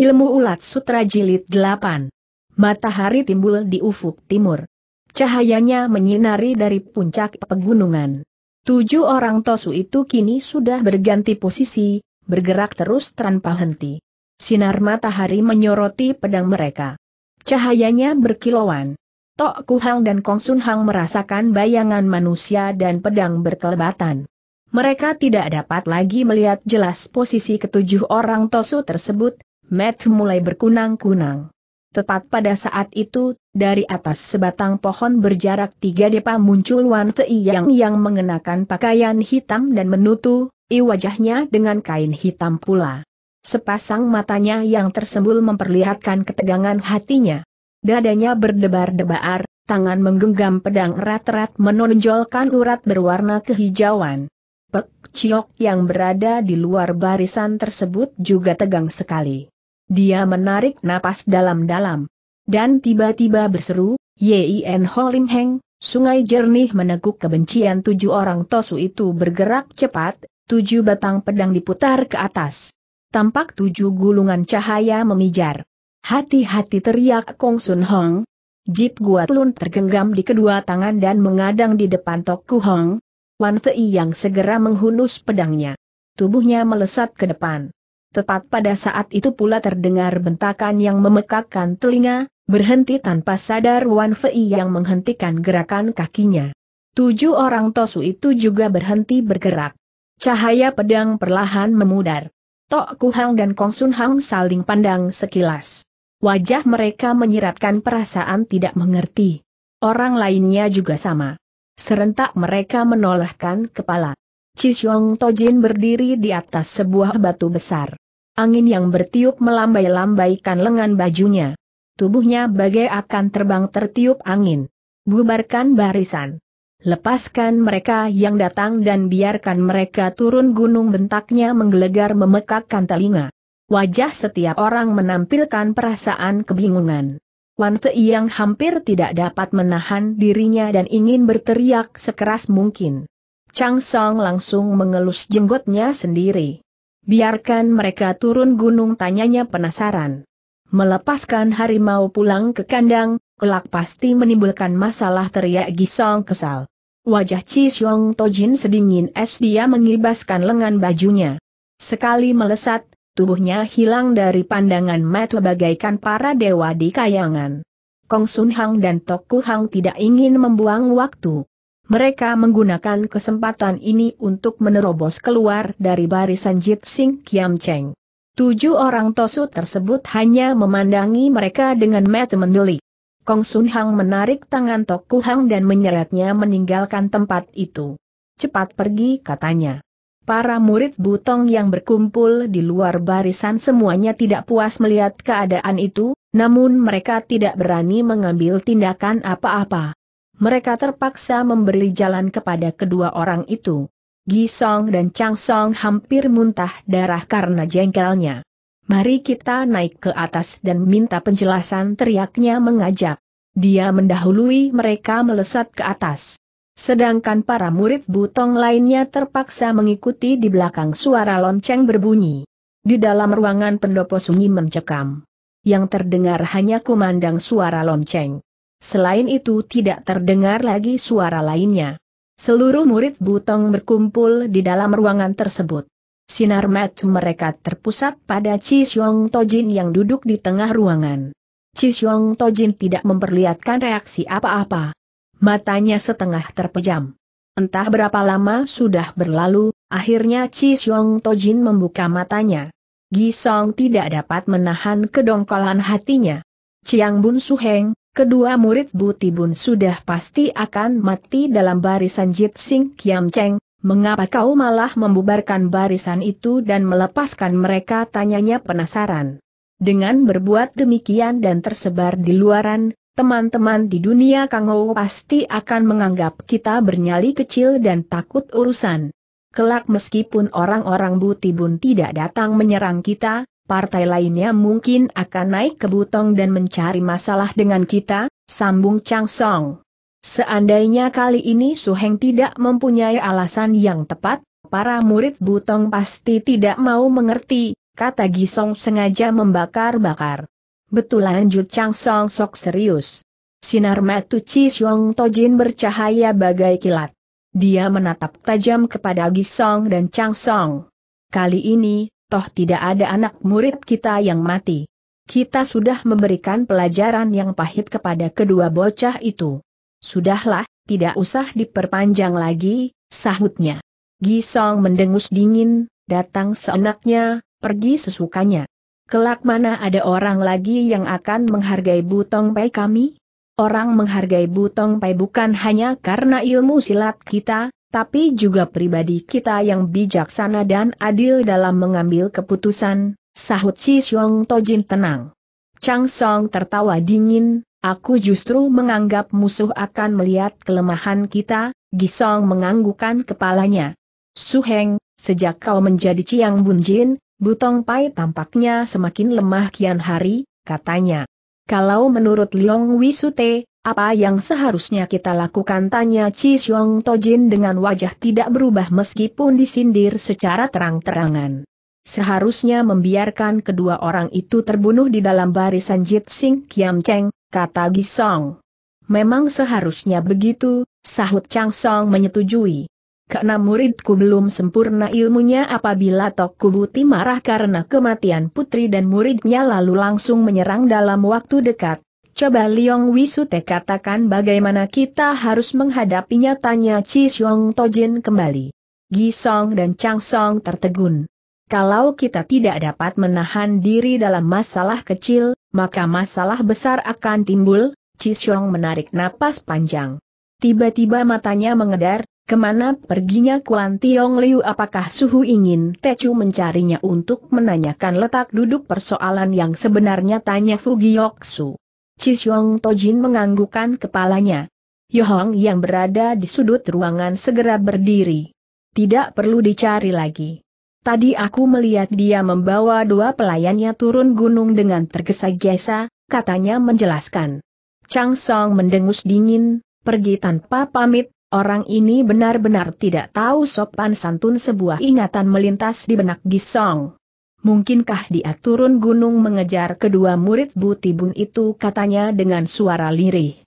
Ilmu Ulat Sutra Jilid 8 Matahari timbul di ufuk timur. Cahayanya menyinari dari puncak pegunungan. Tujuh orang tosu itu kini sudah berganti posisi, bergerak terus tanpa henti. Sinar matahari menyoroti pedang mereka. Cahayanya berkilauan. Tok Kuhang dan Kong Sun Hang merasakan bayangan manusia dan pedang berkelebatan. Mereka tidak dapat lagi melihat jelas posisi ketujuh orang Tosu tersebut, Matt mulai berkunang-kunang. Tepat pada saat itu, dari atas sebatang pohon berjarak tiga depa muncul Wan Fei Yang yang mengenakan pakaian hitam dan menutupi wajahnya dengan kain hitam pula. Sepasang matanya yang tersembul memperlihatkan ketegangan hatinya. Dadanya berdebar-debar, tangan menggenggam pedang erat-erat menonjolkan urat berwarna kehijauan. Pek Chiok yang berada di luar barisan tersebut juga tegang sekali. Dia menarik napas dalam-dalam. Dan tiba-tiba berseru, Yin Ho Lim Heng, sungai jernih meneguk kebencian tujuh orang tosu itu bergerak cepat, tujuh batang pedang diputar ke atas. Tampak tujuh gulungan cahaya memijar. Hati-hati teriak Kong Sun Hong. Jip Lun tergenggam di kedua tangan dan mengadang di depan Toku Hong. Wan Fei yang segera menghunus pedangnya. Tubuhnya melesat ke depan. Tepat pada saat itu pula terdengar bentakan yang memekakkan telinga, berhenti tanpa sadar Wan Fei yang menghentikan gerakan kakinya. Tujuh orang tosu itu juga berhenti bergerak. Cahaya pedang perlahan memudar. Tok Kuhang dan Kong Sun Hang saling pandang sekilas. Wajah mereka menyiratkan perasaan tidak mengerti. Orang lainnya juga sama. Serentak mereka menolehkan kepala. Chisyong Tojin berdiri di atas sebuah batu besar. Angin yang bertiup melambai-lambaikan lengan bajunya. Tubuhnya bagai akan terbang tertiup angin. Bubarkan barisan. Lepaskan mereka yang datang dan biarkan mereka turun gunung bentaknya menggelegar memekakkan telinga. Wajah setiap orang menampilkan perasaan kebingungan. Wan Fei yang hampir tidak dapat menahan dirinya dan ingin berteriak sekeras mungkin. Chang Song langsung mengelus jenggotnya sendiri. Biarkan mereka turun gunung tanyanya penasaran. Melepaskan harimau pulang ke kandang, kelak pasti menimbulkan masalah teriak Gisong kesal. Wajah Chi Xiong Tojin sedingin es dia mengibaskan lengan bajunya. Sekali melesat, tubuhnya hilang dari pandangan mata bagaikan para dewa di kayangan. Kong Sun Hang dan Toku Hang tidak ingin membuang waktu. Mereka menggunakan kesempatan ini untuk menerobos keluar dari barisan Jit Sing Kiam Cheng. Tujuh orang tosu tersebut hanya memandangi mereka dengan mata menduli. Kong Sun Hang menarik tangan Toku Hang dan menyeretnya meninggalkan tempat itu. Cepat pergi katanya. Para murid Butong yang berkumpul di luar barisan semuanya tidak puas melihat keadaan itu, namun mereka tidak berani mengambil tindakan apa-apa mereka terpaksa memberi jalan kepada kedua orang itu. Gisong dan Chang Song hampir muntah darah karena jengkelnya. Mari kita naik ke atas dan minta penjelasan teriaknya mengajak. Dia mendahului mereka melesat ke atas. Sedangkan para murid butong lainnya terpaksa mengikuti di belakang suara lonceng berbunyi. Di dalam ruangan pendopo sunyi mencekam. Yang terdengar hanya kumandang suara lonceng. Selain itu tidak terdengar lagi suara lainnya. Seluruh murid Butong berkumpul di dalam ruangan tersebut. Sinar mata mereka terpusat pada Chi Xiong Tojin yang duduk di tengah ruangan. Chi Xiong Tojin tidak memperlihatkan reaksi apa-apa. Matanya setengah terpejam. Entah berapa lama sudah berlalu, akhirnya Chi Xiong Tojin membuka matanya. Gisong tidak dapat menahan kedongkolan hatinya. Chiang Bun Suheng, kedua murid Bun sudah pasti akan mati dalam barisan Jit Sing Kiam Cheng, mengapa kau malah membubarkan barisan itu dan melepaskan mereka tanyanya penasaran. Dengan berbuat demikian dan tersebar di luaran, teman-teman di dunia Kang Ou pasti akan menganggap kita bernyali kecil dan takut urusan. Kelak meskipun orang-orang Bun tidak datang menyerang kita, partai lainnya mungkin akan naik ke butong dan mencari masalah dengan kita, sambung Chang Song. Seandainya kali ini Su Heng tidak mempunyai alasan yang tepat, para murid butong pasti tidak mau mengerti, kata Gisong sengaja membakar-bakar. Betul lanjut Chang Song sok serius. Sinar mata Chi Xiong Tojin bercahaya bagai kilat. Dia menatap tajam kepada Gisong dan Chang Song. Kali ini, toh tidak ada anak murid kita yang mati. Kita sudah memberikan pelajaran yang pahit kepada kedua bocah itu. Sudahlah, tidak usah diperpanjang lagi, sahutnya. Gisong mendengus dingin, datang seenaknya, pergi sesukanya. Kelak mana ada orang lagi yang akan menghargai Butong Pai kami? Orang menghargai Butong Pai bukan hanya karena ilmu silat kita, tapi juga pribadi kita yang bijaksana dan adil dalam mengambil keputusan, sahut Chi Xiong Tojin tenang. Chang Song tertawa dingin, aku justru menganggap musuh akan melihat kelemahan kita, Gisong menganggukan kepalanya. Su Heng, sejak kau menjadi Chiang Bunjin, Butong Pai tampaknya semakin lemah kian hari, katanya. Kalau menurut Liong Wisute, apa yang seharusnya kita lakukan tanya Chi Xiong Tojin dengan wajah tidak berubah meskipun disindir secara terang-terangan. Seharusnya membiarkan kedua orang itu terbunuh di dalam barisan Jit Sing Kiam Cheng, kata Gisong. Memang seharusnya begitu, sahut Chang Song menyetujui. Karena muridku belum sempurna ilmunya apabila Tok Kubuti marah karena kematian putri dan muridnya lalu langsung menyerang dalam waktu dekat, Coba Liong Wisute katakan bagaimana kita harus menghadapinya tanya Chi Xiong Tojin kembali. Gisong dan Chang Song tertegun. Kalau kita tidak dapat menahan diri dalam masalah kecil, maka masalah besar akan timbul, Chi Xiong menarik napas panjang. Tiba-tiba matanya mengedar, kemana perginya Kuan Tiong Liu apakah suhu ingin Techu mencarinya untuk menanyakan letak duduk persoalan yang sebenarnya tanya Fugioksu. Chisuang Tojin menganggukkan kepalanya. Yohong yang berada di sudut ruangan segera berdiri. Tidak perlu dicari lagi. Tadi aku melihat dia membawa dua pelayannya turun gunung dengan tergesa-gesa, katanya menjelaskan. Chang Song mendengus dingin, pergi tanpa pamit, orang ini benar-benar tidak tahu sopan santun sebuah ingatan melintas di benak Gisong. Mungkinkah dia turun gunung mengejar kedua murid Butibun itu katanya dengan suara lirih.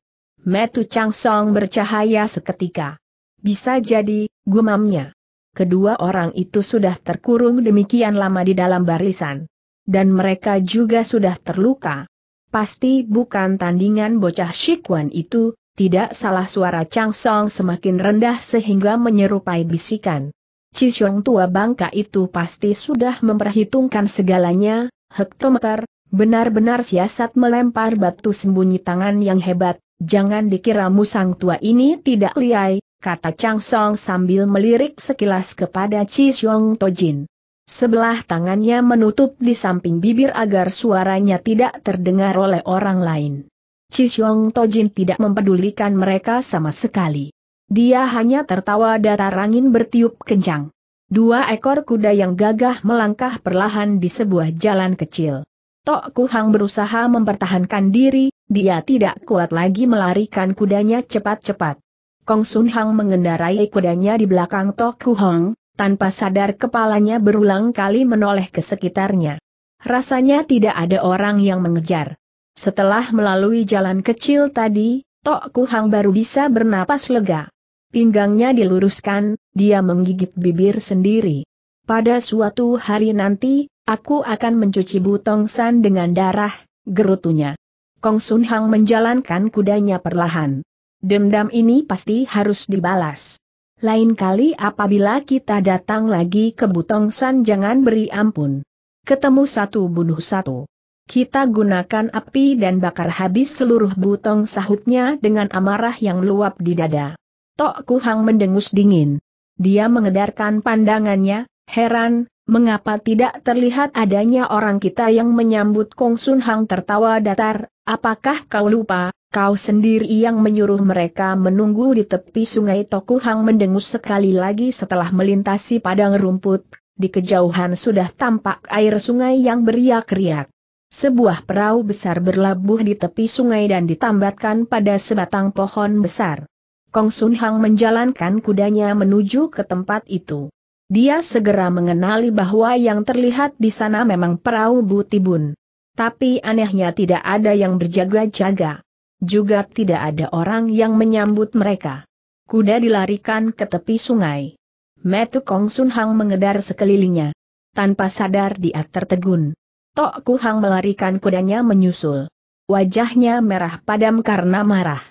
Metu Song bercahaya seketika. Bisa jadi, gumamnya. Kedua orang itu sudah terkurung demikian lama di dalam barisan. Dan mereka juga sudah terluka. Pasti bukan tandingan bocah Shikwan itu, tidak salah suara Chang Song semakin rendah sehingga menyerupai bisikan. Cishong tua bangka itu pasti sudah memperhitungkan segalanya, hektometer, benar-benar siasat melempar batu sembunyi tangan yang hebat, jangan dikira musang tua ini tidak liai, kata Chang Song sambil melirik sekilas kepada Cishong Tojin. Sebelah tangannya menutup di samping bibir agar suaranya tidak terdengar oleh orang lain. Cisiong Tojin tidak mempedulikan mereka sama sekali. Dia hanya tertawa datar angin bertiup kencang. Dua ekor kuda yang gagah melangkah perlahan di sebuah jalan kecil. Tok Kuhang berusaha mempertahankan diri, dia tidak kuat lagi melarikan kudanya cepat-cepat. Kong Sun Hang mengendarai kudanya di belakang Tok Kuhang, tanpa sadar kepalanya berulang kali menoleh ke sekitarnya. Rasanya tidak ada orang yang mengejar. Setelah melalui jalan kecil tadi, Tok Kuhang baru bisa bernapas lega. Pinggangnya diluruskan, dia menggigit bibir sendiri. Pada suatu hari nanti, aku akan mencuci butong san dengan darah, gerutunya. Kong Sun Hang menjalankan kudanya perlahan. Dendam ini pasti harus dibalas. Lain kali apabila kita datang lagi ke Butong San jangan beri ampun. Ketemu satu bunuh satu. Kita gunakan api dan bakar habis seluruh butong sahutnya dengan amarah yang luap di dada. Tok Kuhang mendengus dingin. Dia mengedarkan pandangannya, heran, mengapa tidak terlihat adanya orang kita yang menyambut Kong Sun Hang tertawa datar, apakah kau lupa, kau sendiri yang menyuruh mereka menunggu di tepi sungai Tok Kuhang mendengus sekali lagi setelah melintasi padang rumput, di kejauhan sudah tampak air sungai yang beriak-riak. Sebuah perahu besar berlabuh di tepi sungai dan ditambatkan pada sebatang pohon besar. Kong Sun Hang menjalankan kudanya menuju ke tempat itu. Dia segera mengenali bahwa yang terlihat di sana memang perahu Butibun. Tapi anehnya tidak ada yang berjaga-jaga. Juga tidak ada orang yang menyambut mereka. Kuda dilarikan ke tepi sungai. Metu Kong Sun Hang mengedar sekelilingnya. Tanpa sadar dia tertegun. Tok Kuhang melarikan kudanya menyusul. Wajahnya merah padam karena marah.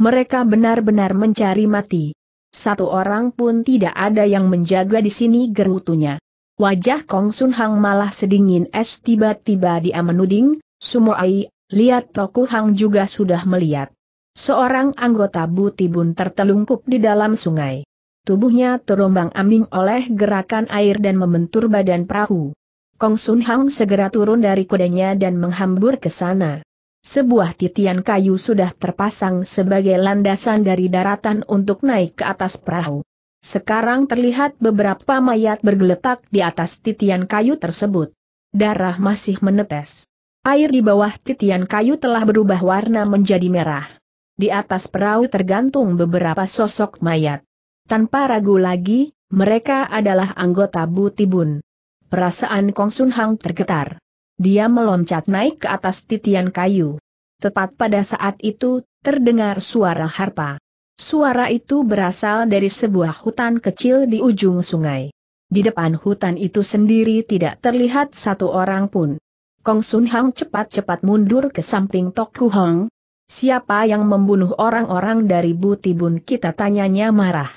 Mereka benar-benar mencari mati. Satu orang pun tidak ada yang menjaga di sini gerutunya. Wajah Kong Sun Hang malah sedingin es tiba-tiba dia menuding, Sumoai, lihat Toku Hang juga sudah melihat. Seorang anggota Butibun tertelungkup di dalam sungai. Tubuhnya terombang ambing oleh gerakan air dan membentur badan perahu. Kong Sun Hang segera turun dari kudanya dan menghambur ke sana. Sebuah titian kayu sudah terpasang sebagai landasan dari daratan untuk naik ke atas perahu. Sekarang terlihat beberapa mayat bergeletak di atas titian kayu tersebut. Darah masih menetes. Air di bawah titian kayu telah berubah warna menjadi merah. Di atas perahu tergantung beberapa sosok mayat. Tanpa ragu lagi, mereka adalah anggota Butibun. Perasaan Kong Sun Hang tergetar. Dia meloncat naik ke atas titian kayu. Tepat pada saat itu, terdengar suara harpa. Suara itu berasal dari sebuah hutan kecil di ujung sungai. Di depan hutan itu sendiri tidak terlihat satu orang pun. Kong Sun Hang cepat-cepat mundur ke samping Tok Ku Hong. Siapa yang membunuh orang-orang dari Butibun kita tanyanya marah.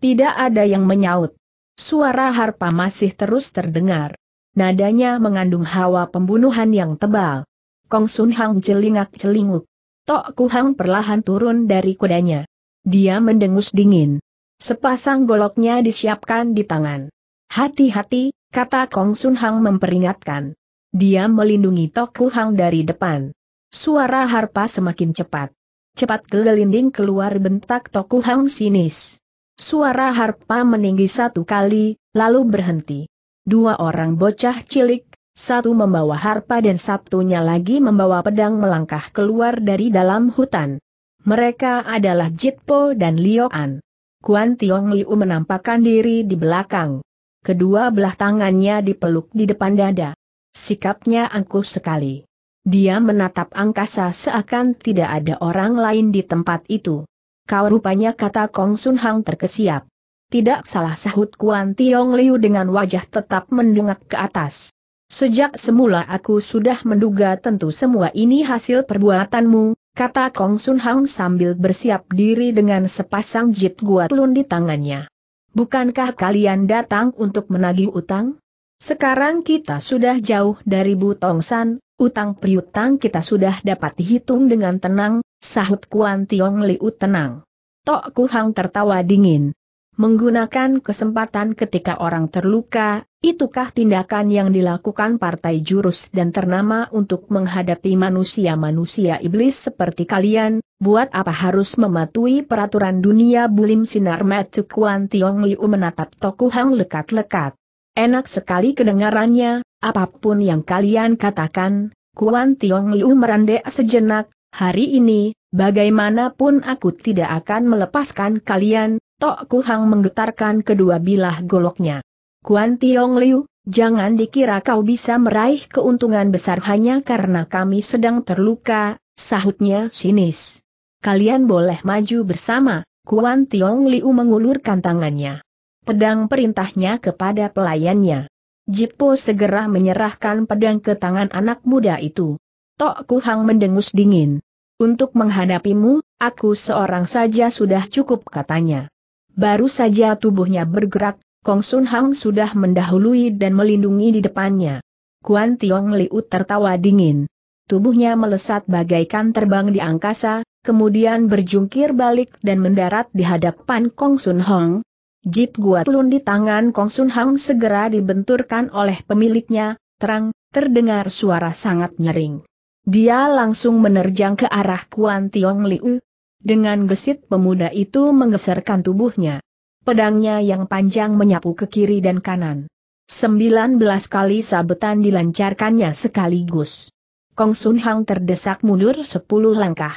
Tidak ada yang menyaut. Suara harpa masih terus terdengar. Nadanya mengandung hawa pembunuhan yang tebal. Kong Sun Hang celingak-celinguk. Tok Hang perlahan turun dari kudanya. Dia mendengus dingin. Sepasang goloknya disiapkan di tangan. Hati-hati, kata Kong Sun Hang memperingatkan. Dia melindungi Tok Hang dari depan. Suara harpa semakin cepat. Cepat gelinding keluar bentak Tok Hang sinis. Suara harpa meninggi satu kali, lalu berhenti. Dua orang bocah cilik, satu membawa harpa dan satunya lagi membawa pedang melangkah keluar dari dalam hutan. Mereka adalah Jitpo dan Lioan. Kuan Tiong Liu menampakkan diri di belakang. Kedua belah tangannya dipeluk di depan dada. Sikapnya angkuh sekali. Dia menatap angkasa seakan tidak ada orang lain di tempat itu. Kau rupanya kata Kong Sun Hang terkesiap. Tidak salah sahut Kuan Tiong Liu dengan wajah tetap mendungak ke atas. Sejak semula aku sudah menduga tentu semua ini hasil perbuatanmu, kata Kong Sun Hang sambil bersiap diri dengan sepasang jit guat lun di tangannya. Bukankah kalian datang untuk menagih utang? Sekarang kita sudah jauh dari Butong San. Utang priutang kita sudah dapat dihitung dengan tenang, sahut Kuan Tiong Liu tenang. Tok Kuhang tertawa dingin. Menggunakan kesempatan ketika orang terluka, itukah tindakan yang dilakukan partai jurus dan ternama untuk menghadapi manusia-manusia iblis seperti kalian, buat apa harus mematuhi peraturan dunia bulim sinar metu Kuan Tiong Liu menatap Tok Kuhang lekat-lekat. Enak sekali kedengarannya, Apapun yang kalian katakan, Kuan Tiong Liu merendek sejenak, hari ini, bagaimanapun aku tidak akan melepaskan kalian, Tok Hang menggetarkan kedua bilah goloknya. Kuan Tiong Liu, Jangan dikira kau bisa meraih keuntungan besar hanya karena kami sedang terluka, sahutnya sinis. Kalian boleh maju bersama, Kuan Tiong Liu mengulurkan tangannya. Pedang perintahnya kepada pelayannya. Jipo segera menyerahkan pedang ke tangan anak muda itu. Tok Kuhang mendengus dingin. Untuk menghadapimu, aku seorang saja sudah cukup katanya. Baru saja tubuhnya bergerak, Kong Sun Hang sudah mendahului dan melindungi di depannya. Kuan Tiong Liu tertawa dingin. Tubuhnya melesat bagaikan terbang di angkasa, kemudian berjungkir balik dan mendarat di hadapan Kong Sun Hong, Jip Guat Lun di tangan Kong Sun Hang segera dibenturkan oleh pemiliknya, terang, terdengar suara sangat nyering. Dia langsung menerjang ke arah Kuan Tiong Liu. Dengan gesit pemuda itu menggeserkan tubuhnya. Pedangnya yang panjang menyapu ke kiri dan kanan. 19 kali sabetan dilancarkannya sekaligus. Kong Sun Hang terdesak mundur sepuluh langkah.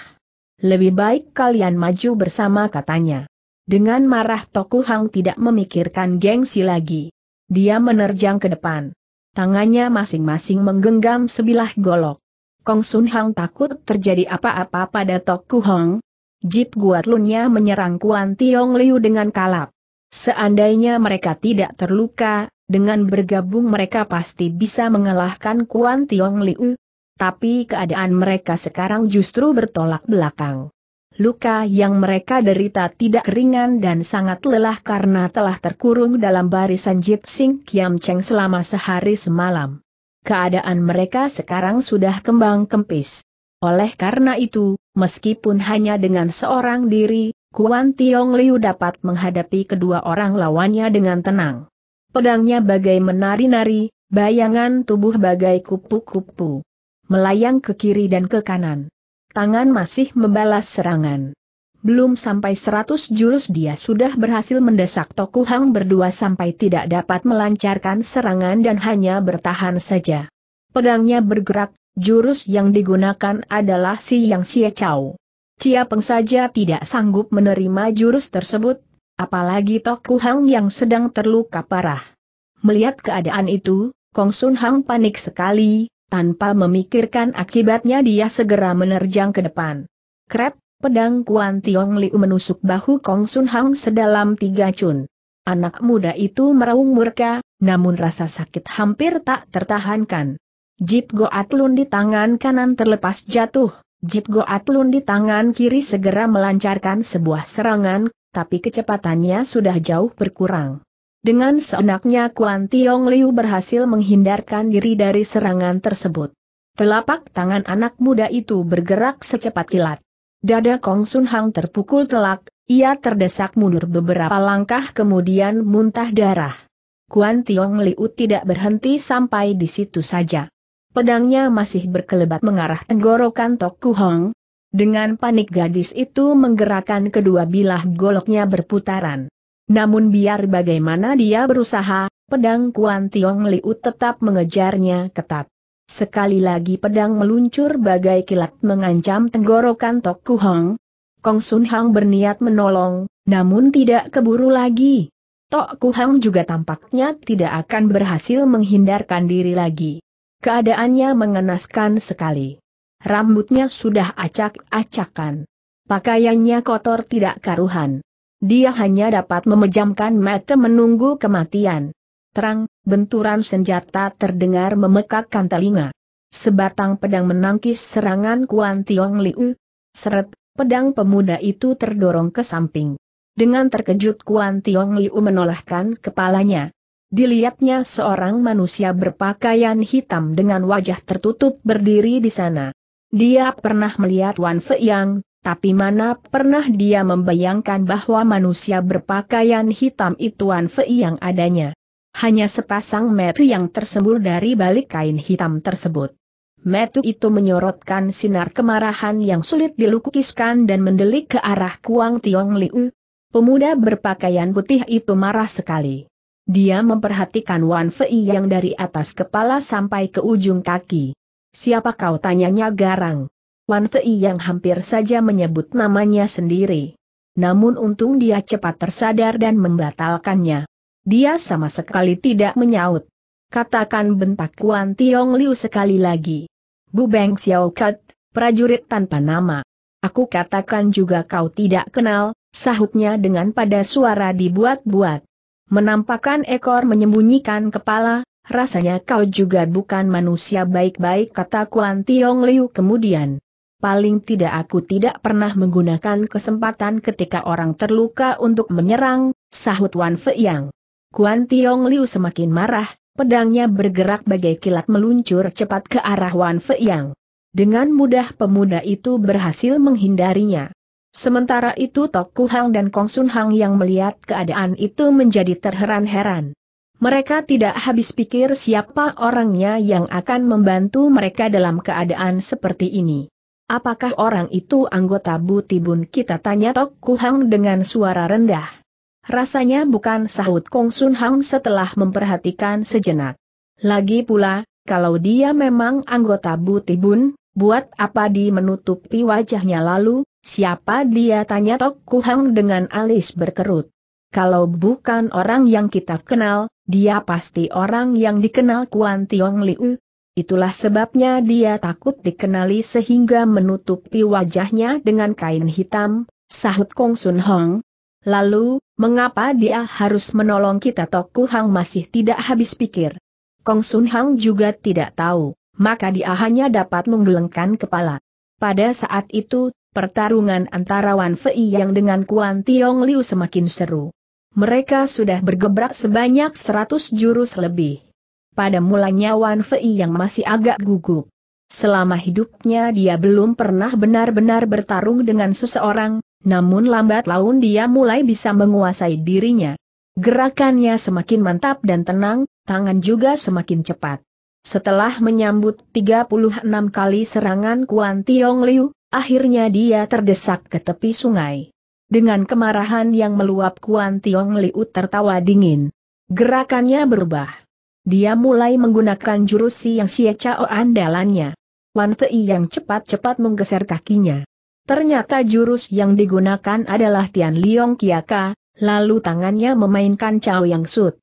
Lebih baik kalian maju bersama katanya. Dengan marah Toku Hang tidak memikirkan gengsi lagi. Dia menerjang ke depan. Tangannya masing-masing menggenggam sebilah golok. Kong Sun Hang takut terjadi apa-apa pada Toku Hang. Jip Lunnya menyerang Kuan Tiong Liu dengan kalap. Seandainya mereka tidak terluka, dengan bergabung mereka pasti bisa mengalahkan Kuan Tiong Liu. Tapi keadaan mereka sekarang justru bertolak belakang luka yang mereka derita tidak ringan dan sangat lelah karena telah terkurung dalam barisan Jip Sing Kiam Cheng selama sehari semalam. Keadaan mereka sekarang sudah kembang kempis. Oleh karena itu, meskipun hanya dengan seorang diri, Kuan Tiong Liu dapat menghadapi kedua orang lawannya dengan tenang. Pedangnya bagai menari-nari, bayangan tubuh bagai kupu-kupu. Melayang ke kiri dan ke kanan. Tangan masih membalas serangan. Belum sampai seratus jurus dia sudah berhasil mendesak Toku Hang berdua sampai tidak dapat melancarkan serangan dan hanya bertahan saja. Pedangnya bergerak, jurus yang digunakan adalah si Yang Xie Chao. Cia Peng saja tidak sanggup menerima jurus tersebut, apalagi Toku Hang yang sedang terluka parah. Melihat keadaan itu, Kong Sun Hang panik sekali, tanpa memikirkan akibatnya dia segera menerjang ke depan. Krep, pedang Kuan Tiong Liu menusuk bahu Kong Sun Hang sedalam tiga cun. Anak muda itu meraung murka, namun rasa sakit hampir tak tertahankan. Jip Goat Lun di tangan kanan terlepas jatuh, Jip Goat Lun di tangan kiri segera melancarkan sebuah serangan, tapi kecepatannya sudah jauh berkurang. Dengan seenaknya Kuan Tiong Liu berhasil menghindarkan diri dari serangan tersebut. Telapak tangan anak muda itu bergerak secepat kilat. Dada Kong Sun Hang terpukul telak, ia terdesak mundur beberapa langkah kemudian muntah darah. Kuan Tiong Liu tidak berhenti sampai di situ saja. Pedangnya masih berkelebat mengarah tenggorokan Tok Kuhong, dengan panik gadis itu menggerakkan kedua bilah goloknya berputaran. Namun biar bagaimana dia berusaha, pedang Kuan Tiong Liu tetap mengejarnya ketat. Sekali lagi pedang meluncur bagai kilat mengancam tenggorokan Tok Kuhang. Kong Sun Hang berniat menolong, namun tidak keburu lagi. Tok Kuhang juga tampaknya tidak akan berhasil menghindarkan diri lagi. Keadaannya mengenaskan sekali. Rambutnya sudah acak-acakan. Pakaiannya kotor tidak karuhan. Dia hanya dapat memejamkan mata menunggu kematian. Terang, benturan senjata terdengar memekakkan telinga. Sebatang pedang menangkis serangan Kuan Tiong Liu. Seret, pedang pemuda itu terdorong ke samping. Dengan terkejut Kuan Tiong Liu menolehkan kepalanya. Dilihatnya seorang manusia berpakaian hitam dengan wajah tertutup berdiri di sana. Dia pernah melihat Wan Fei Yang, tapi mana pernah dia membayangkan bahwa manusia berpakaian hitam ituan Fei yang adanya. Hanya sepasang metu yang tersembul dari balik kain hitam tersebut. Metu itu menyorotkan sinar kemarahan yang sulit dilukiskan dan mendelik ke arah Kuang Tiong Liu. Pemuda berpakaian putih itu marah sekali. Dia memperhatikan Wan Fei yang dari atas kepala sampai ke ujung kaki. Siapa kau tanyanya garang? Wan Fei yang hampir saja menyebut namanya sendiri. Namun untung dia cepat tersadar dan membatalkannya. Dia sama sekali tidak menyaut. Katakan bentak Wan Tiong Liu sekali lagi. Bu Beng Xiao Kat, prajurit tanpa nama. Aku katakan juga kau tidak kenal, sahutnya dengan pada suara dibuat-buat. Menampakkan ekor menyembunyikan kepala, rasanya kau juga bukan manusia baik-baik kata Kuan Tiong Liu kemudian paling tidak aku tidak pernah menggunakan kesempatan ketika orang terluka untuk menyerang, sahut Wan Fei Yang. Kuan Tiong Liu semakin marah, pedangnya bergerak bagai kilat meluncur cepat ke arah Wan Fei Yang. Dengan mudah pemuda itu berhasil menghindarinya. Sementara itu Tok Ku Hang dan Kong Sun Hang yang melihat keadaan itu menjadi terheran-heran. Mereka tidak habis pikir siapa orangnya yang akan membantu mereka dalam keadaan seperti ini. Apakah orang itu anggota Butibun kita tanya Tok Kuhang dengan suara rendah. Rasanya bukan sahut Kong Sun Hang setelah memperhatikan sejenak. Lagi pula, kalau dia memang anggota Butibun, buat apa di menutupi wajahnya lalu, siapa dia tanya Tok Kuhang dengan alis berkerut. Kalau bukan orang yang kita kenal, dia pasti orang yang dikenal Kuan Tiong Liu, Itulah sebabnya dia takut dikenali sehingga menutupi wajahnya dengan kain hitam, sahut Kong Sun Hong. Lalu, mengapa dia harus menolong kita Toku Hang masih tidak habis pikir. Kong Sun Hang juga tidak tahu, maka dia hanya dapat menggelengkan kepala. Pada saat itu, pertarungan antara Wan Fei yang dengan Kuan Tiong Liu semakin seru. Mereka sudah bergebrak sebanyak 100 jurus lebih pada mulanya Wan Fei yang masih agak gugup. Selama hidupnya dia belum pernah benar-benar bertarung dengan seseorang, namun lambat laun dia mulai bisa menguasai dirinya. Gerakannya semakin mantap dan tenang, tangan juga semakin cepat. Setelah menyambut 36 kali serangan Kuan Tiong Liu, akhirnya dia terdesak ke tepi sungai. Dengan kemarahan yang meluap Kuan Tiong Liu tertawa dingin. Gerakannya berubah. Dia mulai menggunakan jurus si yang sia cao andalannya. Wan Fei yang cepat-cepat menggeser kakinya. Ternyata jurus yang digunakan adalah Tian Liong Kiaka, lalu tangannya memainkan Cao Yang Sud.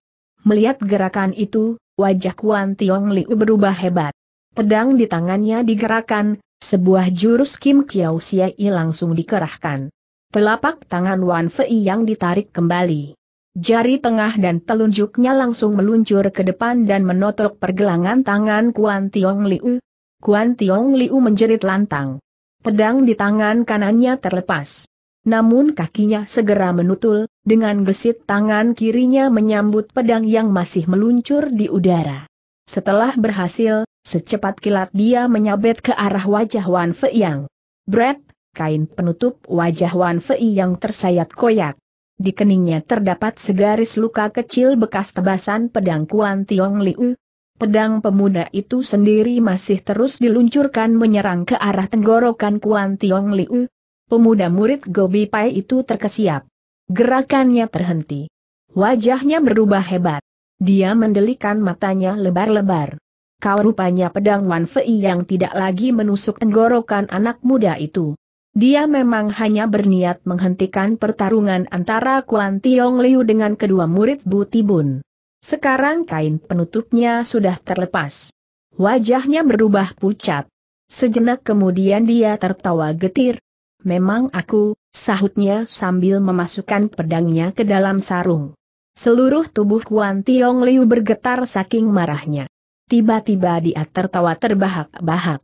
Melihat gerakan itu, wajah Wan Tiong Liu berubah hebat. Pedang di tangannya digerakkan, sebuah jurus Kim Chiao Siai langsung dikerahkan. Telapak tangan Wan Fei yang ditarik kembali jari tengah dan telunjuknya langsung meluncur ke depan dan menotok pergelangan tangan Kuan Tiong Liu. Kuan Tiong Liu menjerit lantang. Pedang di tangan kanannya terlepas. Namun kakinya segera menutul, dengan gesit tangan kirinya menyambut pedang yang masih meluncur di udara. Setelah berhasil, secepat kilat dia menyabet ke arah wajah Wan Fei Yang. Brett, kain penutup wajah Wan Fei yang tersayat koyak di keningnya terdapat segaris luka kecil bekas tebasan pedang Kuan Tiong Liu. Pedang pemuda itu sendiri masih terus diluncurkan menyerang ke arah tenggorokan Kuan Tiong Liu. Pemuda murid Gobi Pai itu terkesiap. Gerakannya terhenti. Wajahnya berubah hebat. Dia mendelikan matanya lebar-lebar. Kau rupanya pedang Wan Fei yang tidak lagi menusuk tenggorokan anak muda itu. Dia memang hanya berniat menghentikan pertarungan antara Kuan Tiong Liu dengan kedua murid Bu Tibun. Sekarang kain penutupnya sudah terlepas. Wajahnya berubah pucat. Sejenak kemudian dia tertawa getir. Memang aku, sahutnya sambil memasukkan pedangnya ke dalam sarung. Seluruh tubuh Kuan Tiong Liu bergetar saking marahnya. Tiba-tiba dia tertawa terbahak-bahak.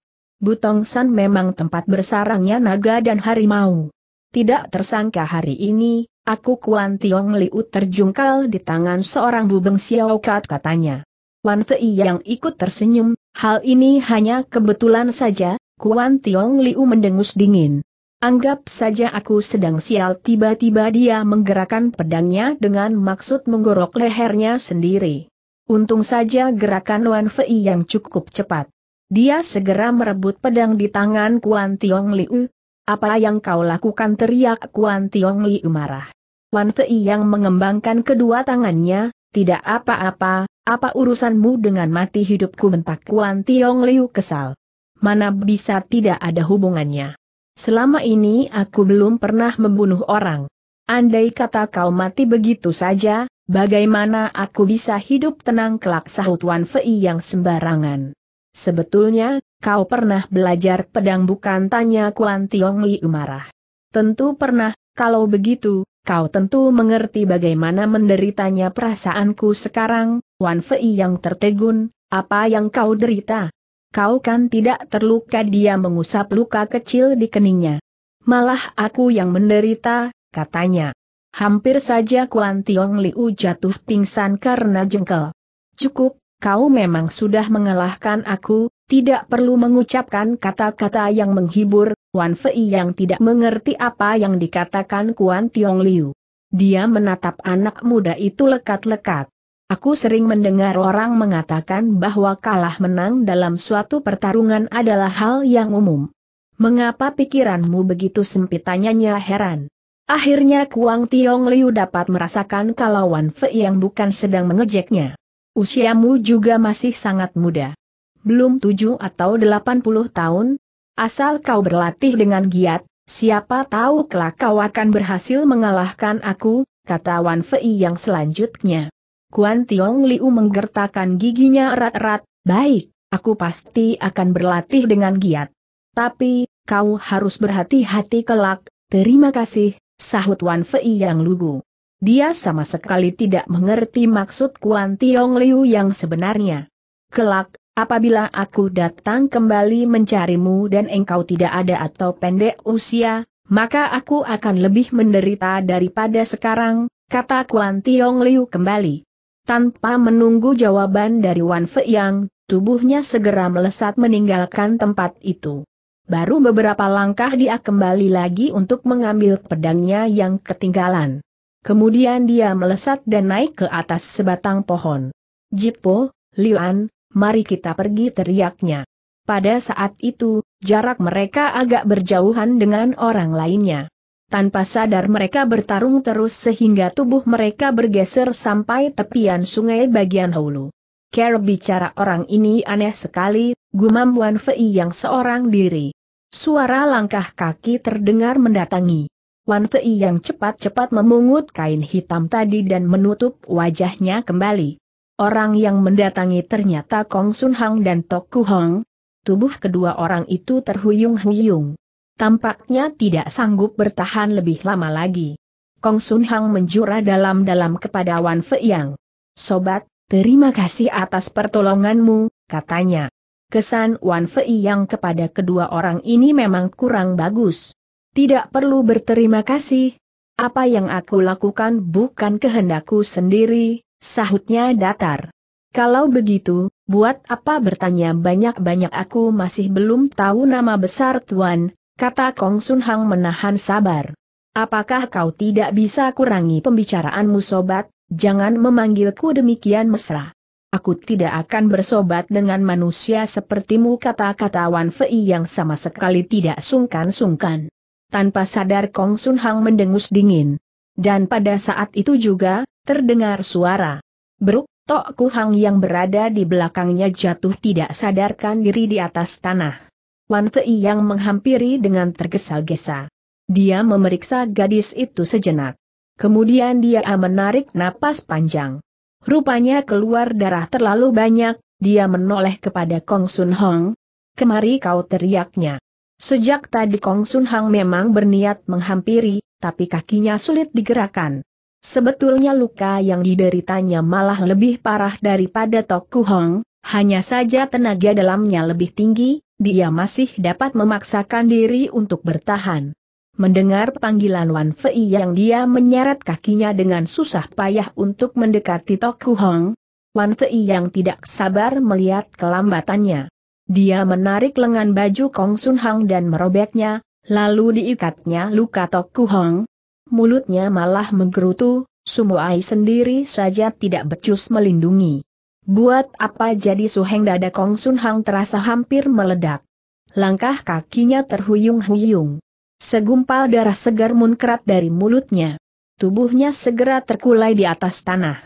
Butong San memang tempat bersarangnya naga dan harimau. Tidak tersangka hari ini, aku Kuan Tiong Liu terjungkal di tangan seorang bubeng Xiao. Kat katanya. Wan Fei yang ikut tersenyum, hal ini hanya kebetulan saja, Kuan Tiong Liu mendengus dingin. Anggap saja aku sedang sial tiba-tiba dia menggerakkan pedangnya dengan maksud menggorok lehernya sendiri. Untung saja gerakan Wan Fei yang cukup cepat. Dia segera merebut pedang di tangan Kuan Tiong Liu. Apa yang kau lakukan teriak Kuan Tiong Liu marah. Wan Fei yang mengembangkan kedua tangannya, tidak apa-apa, apa urusanmu dengan mati hidupku bentak Kuan Tiong Liu kesal. Mana bisa tidak ada hubungannya. Selama ini aku belum pernah membunuh orang. Andai kata kau mati begitu saja, bagaimana aku bisa hidup tenang kelak sahut Wan Fei yang sembarangan. Sebetulnya, kau pernah belajar pedang bukan tanya Kuan Tiong Li marah. Tentu pernah, kalau begitu, kau tentu mengerti bagaimana menderitanya perasaanku sekarang, Wan Fei yang tertegun, apa yang kau derita? Kau kan tidak terluka dia mengusap luka kecil di keningnya. Malah aku yang menderita, katanya. Hampir saja Kuan Tiong Liu jatuh pingsan karena jengkel. Cukup, kau memang sudah mengalahkan aku, tidak perlu mengucapkan kata-kata yang menghibur, Wan Fei yang tidak mengerti apa yang dikatakan Kuan Tiong Liu. Dia menatap anak muda itu lekat-lekat. Aku sering mendengar orang mengatakan bahwa kalah menang dalam suatu pertarungan adalah hal yang umum. Mengapa pikiranmu begitu sempit tanyanya heran. Akhirnya Kuang Tiong Liu dapat merasakan kalau Wan Fei yang bukan sedang mengejeknya. Usiamu juga masih sangat muda. Belum tujuh atau delapan puluh tahun, asal kau berlatih dengan giat, siapa tahu kelak kau akan berhasil mengalahkan aku, kata Wan Fei yang selanjutnya. Kuan Tiong Liu menggertakkan giginya erat-erat, baik, aku pasti akan berlatih dengan giat. Tapi, kau harus berhati-hati kelak, terima kasih, sahut Wan Fei yang lugu. Dia sama sekali tidak mengerti maksud Kuan Tiong Liu yang sebenarnya. Kelak, apabila aku datang kembali mencarimu dan engkau tidak ada atau pendek usia, maka aku akan lebih menderita daripada sekarang, kata Kuan Tiong Liu kembali. Tanpa menunggu jawaban dari Wan Fei Yang, tubuhnya segera melesat meninggalkan tempat itu. Baru beberapa langkah dia kembali lagi untuk mengambil pedangnya yang ketinggalan. Kemudian dia melesat dan naik ke atas sebatang pohon. Jipo, Liuan, mari kita pergi teriaknya. Pada saat itu, jarak mereka agak berjauhan dengan orang lainnya. Tanpa sadar mereka bertarung terus sehingga tubuh mereka bergeser sampai tepian sungai bagian hulu. Care bicara orang ini aneh sekali, gumam Wan Fei yang seorang diri. Suara langkah kaki terdengar mendatangi. Wan Fei yang cepat-cepat memungut kain hitam tadi dan menutup wajahnya kembali. Orang yang mendatangi ternyata Kong Sun Hang dan Tok Ku Hong. Tubuh kedua orang itu terhuyung-huyung. Tampaknya tidak sanggup bertahan lebih lama lagi. Kong Sun Hang menjura dalam-dalam kepada Wan Fei Yang. Sobat, terima kasih atas pertolonganmu, katanya. Kesan Wan Fei Yang kepada kedua orang ini memang kurang bagus. Tidak perlu berterima kasih. Apa yang aku lakukan bukan kehendakku sendiri, sahutnya datar. Kalau begitu, buat apa bertanya banyak-banyak aku masih belum tahu nama besar Tuan, kata Kong Sun Hang menahan sabar. Apakah kau tidak bisa kurangi pembicaraanmu sobat, jangan memanggilku demikian mesra. Aku tidak akan bersobat dengan manusia sepertimu kata-kata Wan Fei yang sama sekali tidak sungkan-sungkan tanpa sadar Kong Sun Hang mendengus dingin. Dan pada saat itu juga, terdengar suara. Beruk, Tok Hang yang berada di belakangnya jatuh tidak sadarkan diri di atas tanah. Wan Fei yang menghampiri dengan tergesa-gesa. Dia memeriksa gadis itu sejenak. Kemudian dia menarik napas panjang. Rupanya keluar darah terlalu banyak, dia menoleh kepada Kong Sun Hong. Kemari kau teriaknya. Sejak tadi Kong Sun Hang memang berniat menghampiri, tapi kakinya sulit digerakkan. Sebetulnya luka yang dideritanya malah lebih parah daripada Toku Hong, hanya saja tenaga dalamnya lebih tinggi, dia masih dapat memaksakan diri untuk bertahan. Mendengar panggilan Wan Fei yang dia menyeret kakinya dengan susah payah untuk mendekati Toku Hong, Wan Fei yang tidak sabar melihat kelambatannya. Dia menarik lengan baju Kong Sun Hang dan merobeknya, lalu diikatnya luka Tok Hong. Mulutnya malah menggerutu, Ai sendiri saja tidak becus melindungi. Buat apa jadi suheng dada Kong Sun Hang terasa hampir meledak. Langkah kakinya terhuyung-huyung. Segumpal darah segar munkrat dari mulutnya. Tubuhnya segera terkulai di atas tanah.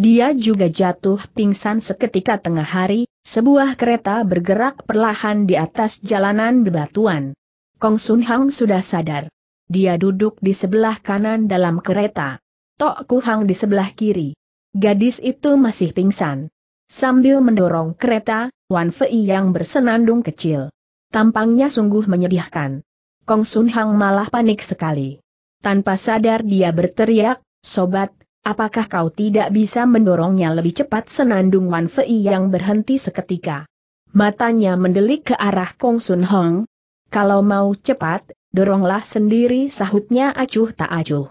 Dia juga jatuh pingsan seketika tengah hari, sebuah kereta bergerak perlahan di atas jalanan bebatuan. Kong Sun Hang sudah sadar. Dia duduk di sebelah kanan dalam kereta. Tok Ku Hang di sebelah kiri. Gadis itu masih pingsan. Sambil mendorong kereta, Wan Fei yang bersenandung kecil. Tampangnya sungguh menyedihkan. Kong Sun Hang malah panik sekali. Tanpa sadar dia berteriak, Sobat, Apakah kau tidak bisa mendorongnya lebih cepat senandung Wan Fei yang berhenti seketika? Matanya mendelik ke arah Kong Sun Hong. Kalau mau cepat, doronglah sendiri sahutnya acuh tak acuh.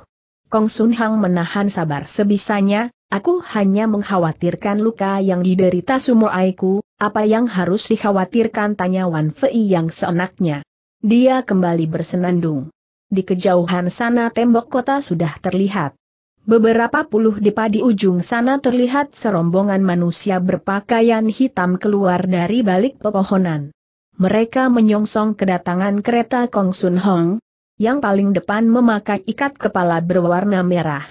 Kong Sun Hong menahan sabar sebisanya, aku hanya mengkhawatirkan luka yang diderita aiku, apa yang harus dikhawatirkan tanya Wan Fei yang seenaknya. Dia kembali bersenandung. Di kejauhan sana tembok kota sudah terlihat. Beberapa puluh depa di ujung sana terlihat serombongan manusia berpakaian hitam keluar dari balik pepohonan. Mereka menyongsong kedatangan kereta Kong Sun Hong, yang paling depan memakai ikat kepala berwarna merah.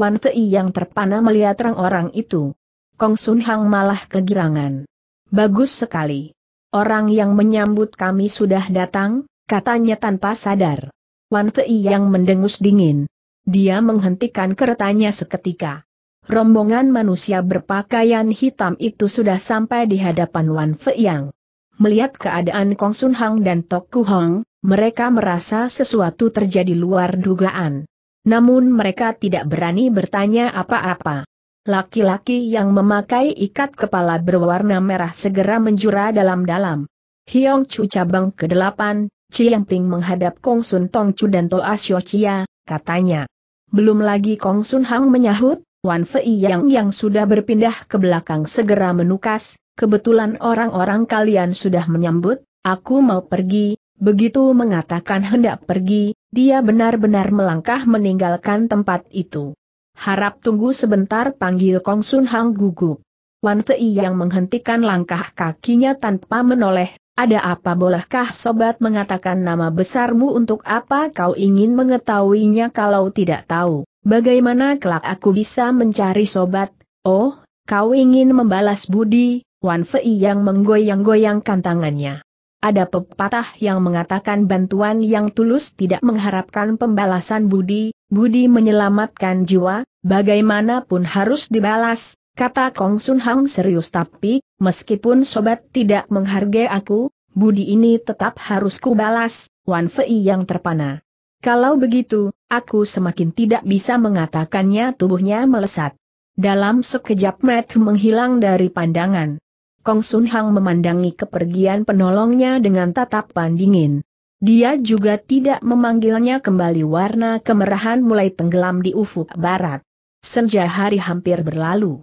Wan Fei yang terpana melihat orang-orang itu. Kong Sun Hong malah kegirangan. Bagus sekali. Orang yang menyambut kami sudah datang, katanya tanpa sadar. Wan Fei yang mendengus dingin. Dia menghentikan keretanya seketika. Rombongan manusia berpakaian hitam itu sudah sampai di hadapan Wan Feiyang. Melihat keadaan Kong Sun Hang dan Tok Ku Hong, mereka merasa sesuatu terjadi luar dugaan. Namun mereka tidak berani bertanya apa-apa. Laki-laki yang memakai ikat kepala berwarna merah segera menjura dalam-dalam. Hiong Chu cabang ke-8, Chiang Ping menghadap Kong Sun Tong Chu dan Toa Xio Chia, katanya. Belum lagi Kong Sun Hang menyahut, Wan Fei Yang yang sudah berpindah ke belakang segera menukas, kebetulan orang-orang kalian sudah menyambut, aku mau pergi, begitu mengatakan hendak pergi, dia benar-benar melangkah meninggalkan tempat itu. Harap tunggu sebentar panggil Kong Sun Hang gugup. Wan Fei yang menghentikan langkah kakinya tanpa menoleh ada apa bolehkah sobat mengatakan nama besarmu untuk apa kau ingin mengetahuinya kalau tidak tahu? Bagaimana kelak aku bisa mencari sobat? Oh, kau ingin membalas budi, Wan Fei yang menggoyang-goyangkan tangannya. Ada pepatah yang mengatakan bantuan yang tulus tidak mengharapkan pembalasan budi, budi menyelamatkan jiwa, bagaimanapun harus dibalas, kata Kong Sun Hang serius tapi, meskipun sobat tidak menghargai aku, budi ini tetap harus kubalas, Wan Fei yang terpana. Kalau begitu, aku semakin tidak bisa mengatakannya tubuhnya melesat. Dalam sekejap Matt menghilang dari pandangan. Kong Sun Hang memandangi kepergian penolongnya dengan tatapan dingin. Dia juga tidak memanggilnya kembali warna kemerahan mulai tenggelam di ufuk barat. Senja hari hampir berlalu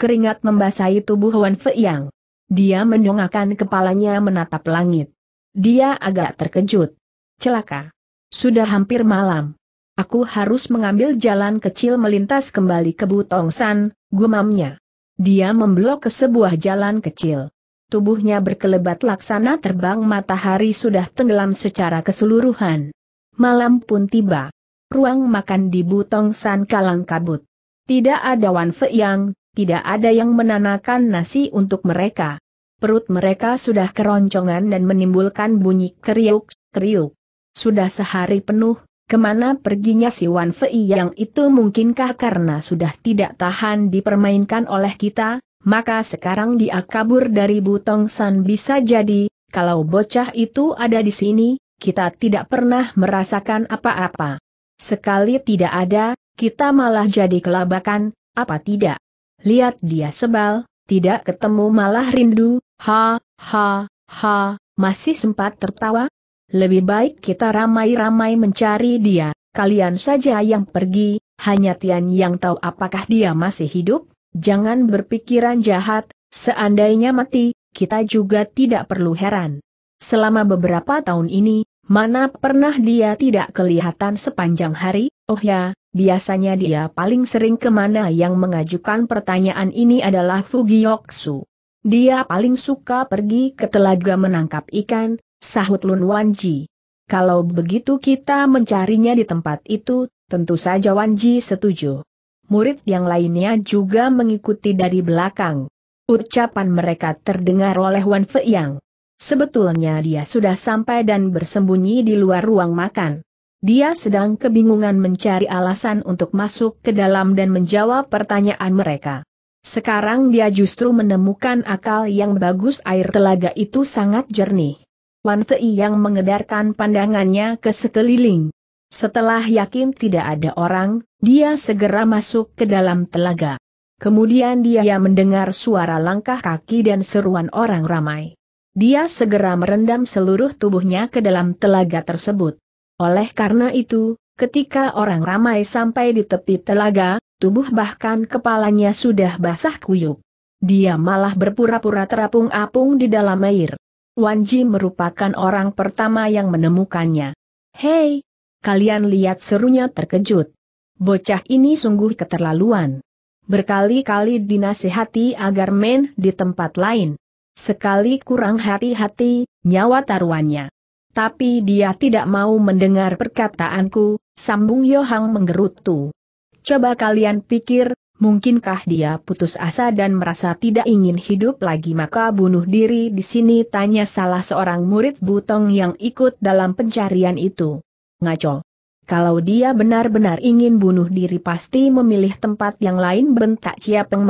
keringat membasahi tubuh Wan Feiyang. Dia mendongakkan kepalanya menatap langit. Dia agak terkejut. Celaka. Sudah hampir malam. Aku harus mengambil jalan kecil melintas kembali ke Butong Butongsan, gumamnya. Dia memblok ke sebuah jalan kecil. Tubuhnya berkelebat laksana terbang matahari sudah tenggelam secara keseluruhan. Malam pun tiba. Ruang makan di Butong San kalang kabut. Tidak ada Wan Fei yang tidak ada yang menanakan nasi untuk mereka. Perut mereka sudah keroncongan dan menimbulkan bunyi keriuk-keriuk. Sudah sehari penuh, kemana perginya si Wan Fei yang itu mungkinkah karena sudah tidak tahan dipermainkan oleh kita, maka sekarang dia kabur dari Butong San bisa jadi, kalau bocah itu ada di sini, kita tidak pernah merasakan apa-apa. Sekali tidak ada, kita malah jadi kelabakan, apa tidak? Lihat dia sebal, tidak ketemu malah rindu, ha, ha, ha, masih sempat tertawa? Lebih baik kita ramai-ramai mencari dia, kalian saja yang pergi, hanya Tian yang tahu apakah dia masih hidup, jangan berpikiran jahat, seandainya mati, kita juga tidak perlu heran. Selama beberapa tahun ini, mana pernah dia tidak kelihatan sepanjang hari, oh ya, Biasanya dia paling sering kemana yang mengajukan pertanyaan ini adalah Fugioksu. Dia paling suka pergi ke telaga menangkap ikan, sahut Lun Wanji. Kalau begitu kita mencarinya di tempat itu, tentu saja Wanji setuju. Murid yang lainnya juga mengikuti dari belakang. Ucapan mereka terdengar oleh Wan Fei Yang. Sebetulnya dia sudah sampai dan bersembunyi di luar ruang makan. Dia sedang kebingungan mencari alasan untuk masuk ke dalam dan menjawab pertanyaan mereka. Sekarang dia justru menemukan akal yang bagus air telaga itu sangat jernih. Wan Fei yang mengedarkan pandangannya ke sekeliling. Setelah yakin tidak ada orang, dia segera masuk ke dalam telaga. Kemudian dia mendengar suara langkah kaki dan seruan orang ramai. Dia segera merendam seluruh tubuhnya ke dalam telaga tersebut. Oleh karena itu, ketika orang ramai sampai di tepi telaga, tubuh bahkan kepalanya sudah basah kuyup. Dia malah berpura-pura terapung-apung di dalam air. Wanji merupakan orang pertama yang menemukannya. Hei! Kalian lihat serunya terkejut. Bocah ini sungguh keterlaluan. Berkali-kali dinasihati agar main di tempat lain. Sekali kurang hati-hati, nyawa taruhannya. Tapi dia tidak mau mendengar perkataanku, sambung Yohang menggerutu. Coba kalian pikir, mungkinkah dia putus asa dan merasa tidak ingin hidup lagi maka bunuh diri di sini tanya salah seorang murid Butong yang ikut dalam pencarian itu. Ngaco. Kalau dia benar-benar ingin bunuh diri pasti memilih tempat yang lain bentak Cia Peng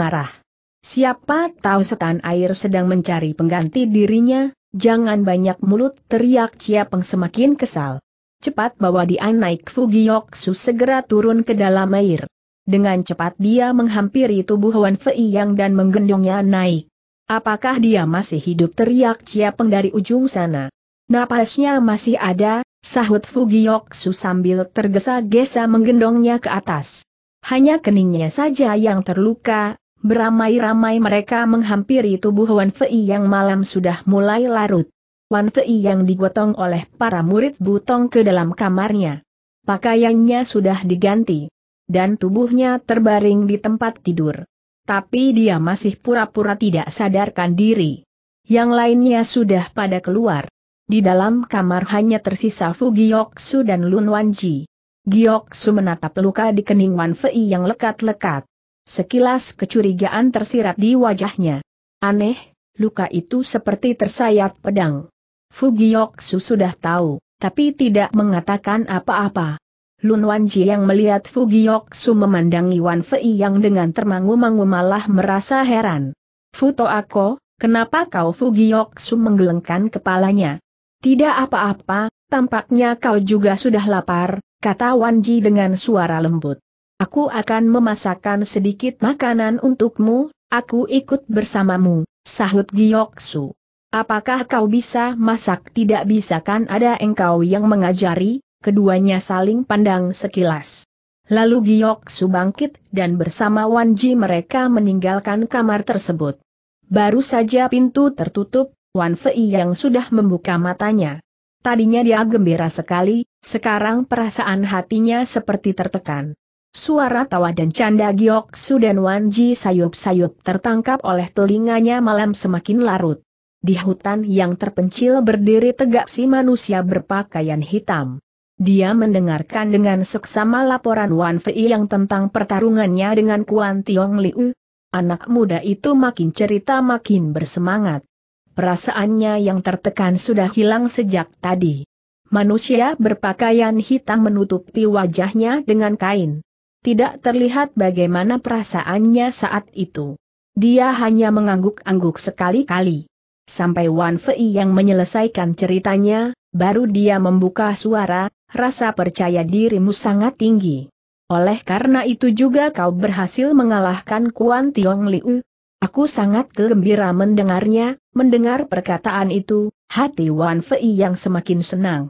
Siapa tahu setan air sedang mencari pengganti dirinya, Jangan banyak mulut, teriak Peng semakin kesal. Cepat bawa dia naik Fugiyoksu segera turun ke dalam air. Dengan cepat dia menghampiri tubuh Wan Fei Yang dan menggendongnya naik. Apakah dia masih hidup teriak Peng dari ujung sana? Napasnya masih ada, sahut Fugiyoksu sambil tergesa-gesa menggendongnya ke atas. Hanya keningnya saja yang terluka, Beramai-ramai mereka menghampiri tubuh Wan Fei yang malam sudah mulai larut. Wan Fei yang digotong oleh para murid butong ke dalam kamarnya. Pakaiannya sudah diganti. Dan tubuhnya terbaring di tempat tidur. Tapi dia masih pura-pura tidak sadarkan diri. Yang lainnya sudah pada keluar. Di dalam kamar hanya tersisa Fu Gioksu dan Lun Wanji. Gioksu menatap luka di kening Wan Fei yang lekat-lekat. Sekilas kecurigaan tersirat di wajahnya. Aneh, luka itu seperti tersayat pedang. Fugioksu sudah tahu, tapi tidak mengatakan apa-apa. Lun Wanji yang melihat Fugioksu memandangi Wan Fei yang dengan termangu-mangu malah merasa heran. Futo Ako, kenapa kau Fugioksu menggelengkan kepalanya? Tidak apa-apa, tampaknya kau juga sudah lapar, kata Wanji dengan suara lembut. Aku akan memasakkan sedikit makanan untukmu, aku ikut bersamamu, sahut Giyoksu. Apakah kau bisa masak tidak bisa kan ada engkau yang mengajari, keduanya saling pandang sekilas. Lalu Giyoksu bangkit dan bersama Wanji mereka meninggalkan kamar tersebut. Baru saja pintu tertutup, Wan Fei yang sudah membuka matanya. Tadinya dia gembira sekali, sekarang perasaan hatinya seperti tertekan. Suara tawa dan canda Giok dan Wan Ji sayup-sayup tertangkap oleh telinganya malam semakin larut. Di hutan yang terpencil berdiri tegak si manusia berpakaian hitam. Dia mendengarkan dengan seksama laporan Wan Fei yang tentang pertarungannya dengan Kuan Tiong Liu. Anak muda itu makin cerita makin bersemangat. Perasaannya yang tertekan sudah hilang sejak tadi. Manusia berpakaian hitam menutupi wajahnya dengan kain tidak terlihat bagaimana perasaannya saat itu. Dia hanya mengangguk-angguk sekali-kali. Sampai Wan Fei yang menyelesaikan ceritanya, baru dia membuka suara, rasa percaya dirimu sangat tinggi. Oleh karena itu juga kau berhasil mengalahkan Kuan Tiong Liu. Aku sangat gembira mendengarnya, mendengar perkataan itu, hati Wan Fei yang semakin senang.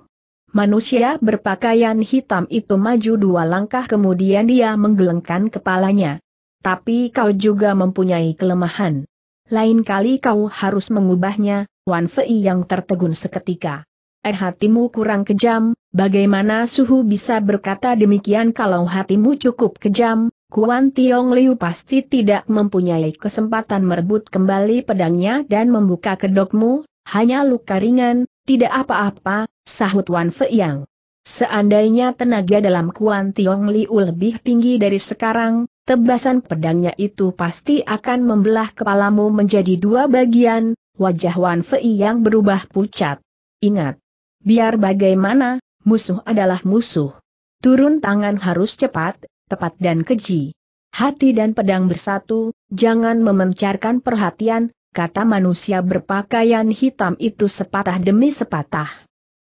Manusia berpakaian hitam itu maju dua langkah kemudian dia menggelengkan kepalanya. Tapi kau juga mempunyai kelemahan. Lain kali kau harus mengubahnya, Wan Fei yang tertegun seketika. Eh hatimu kurang kejam, bagaimana suhu bisa berkata demikian kalau hatimu cukup kejam, Kuan Tiong Liu pasti tidak mempunyai kesempatan merebut kembali pedangnya dan membuka kedokmu, hanya luka ringan, tidak apa-apa, sahut Wan Fei Seandainya tenaga dalam Kuan Tiong Liu lebih tinggi dari sekarang, tebasan pedangnya itu pasti akan membelah kepalamu menjadi dua bagian, wajah Wan Fei yang berubah pucat. Ingat, biar bagaimana, musuh adalah musuh. Turun tangan harus cepat, tepat dan keji. Hati dan pedang bersatu, jangan memencarkan perhatian, kata manusia berpakaian hitam itu sepatah demi sepatah.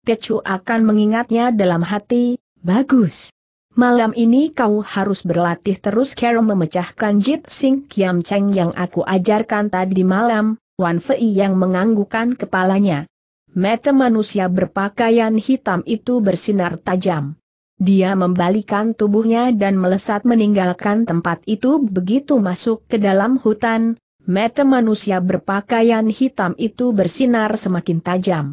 Kecu akan mengingatnya dalam hati, bagus. Malam ini kau harus berlatih terus Carol memecahkan Jit Sing Kiam Cheng yang aku ajarkan tadi malam, Wan Fei yang menganggukkan kepalanya. Mata manusia berpakaian hitam itu bersinar tajam. Dia membalikan tubuhnya dan melesat meninggalkan tempat itu begitu masuk ke dalam hutan, mata manusia berpakaian hitam itu bersinar semakin tajam.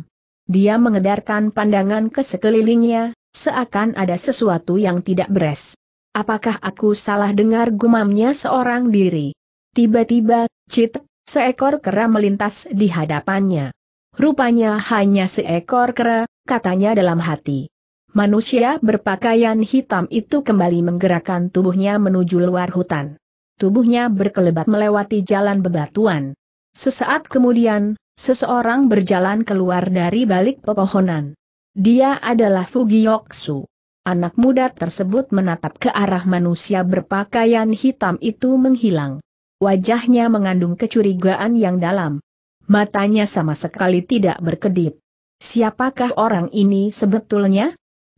Dia mengedarkan pandangan ke sekelilingnya, seakan ada sesuatu yang tidak beres. Apakah aku salah dengar gumamnya seorang diri? Tiba-tiba, cit, seekor kera melintas di hadapannya. Rupanya hanya seekor kera, katanya dalam hati. Manusia berpakaian hitam itu kembali menggerakkan tubuhnya menuju luar hutan tubuhnya berkelebat melewati jalan bebatuan. Sesaat kemudian, seseorang berjalan keluar dari balik pepohonan. Dia adalah Fugiyoksu. Anak muda tersebut menatap ke arah manusia berpakaian hitam itu menghilang. Wajahnya mengandung kecurigaan yang dalam. Matanya sama sekali tidak berkedip. Siapakah orang ini sebetulnya?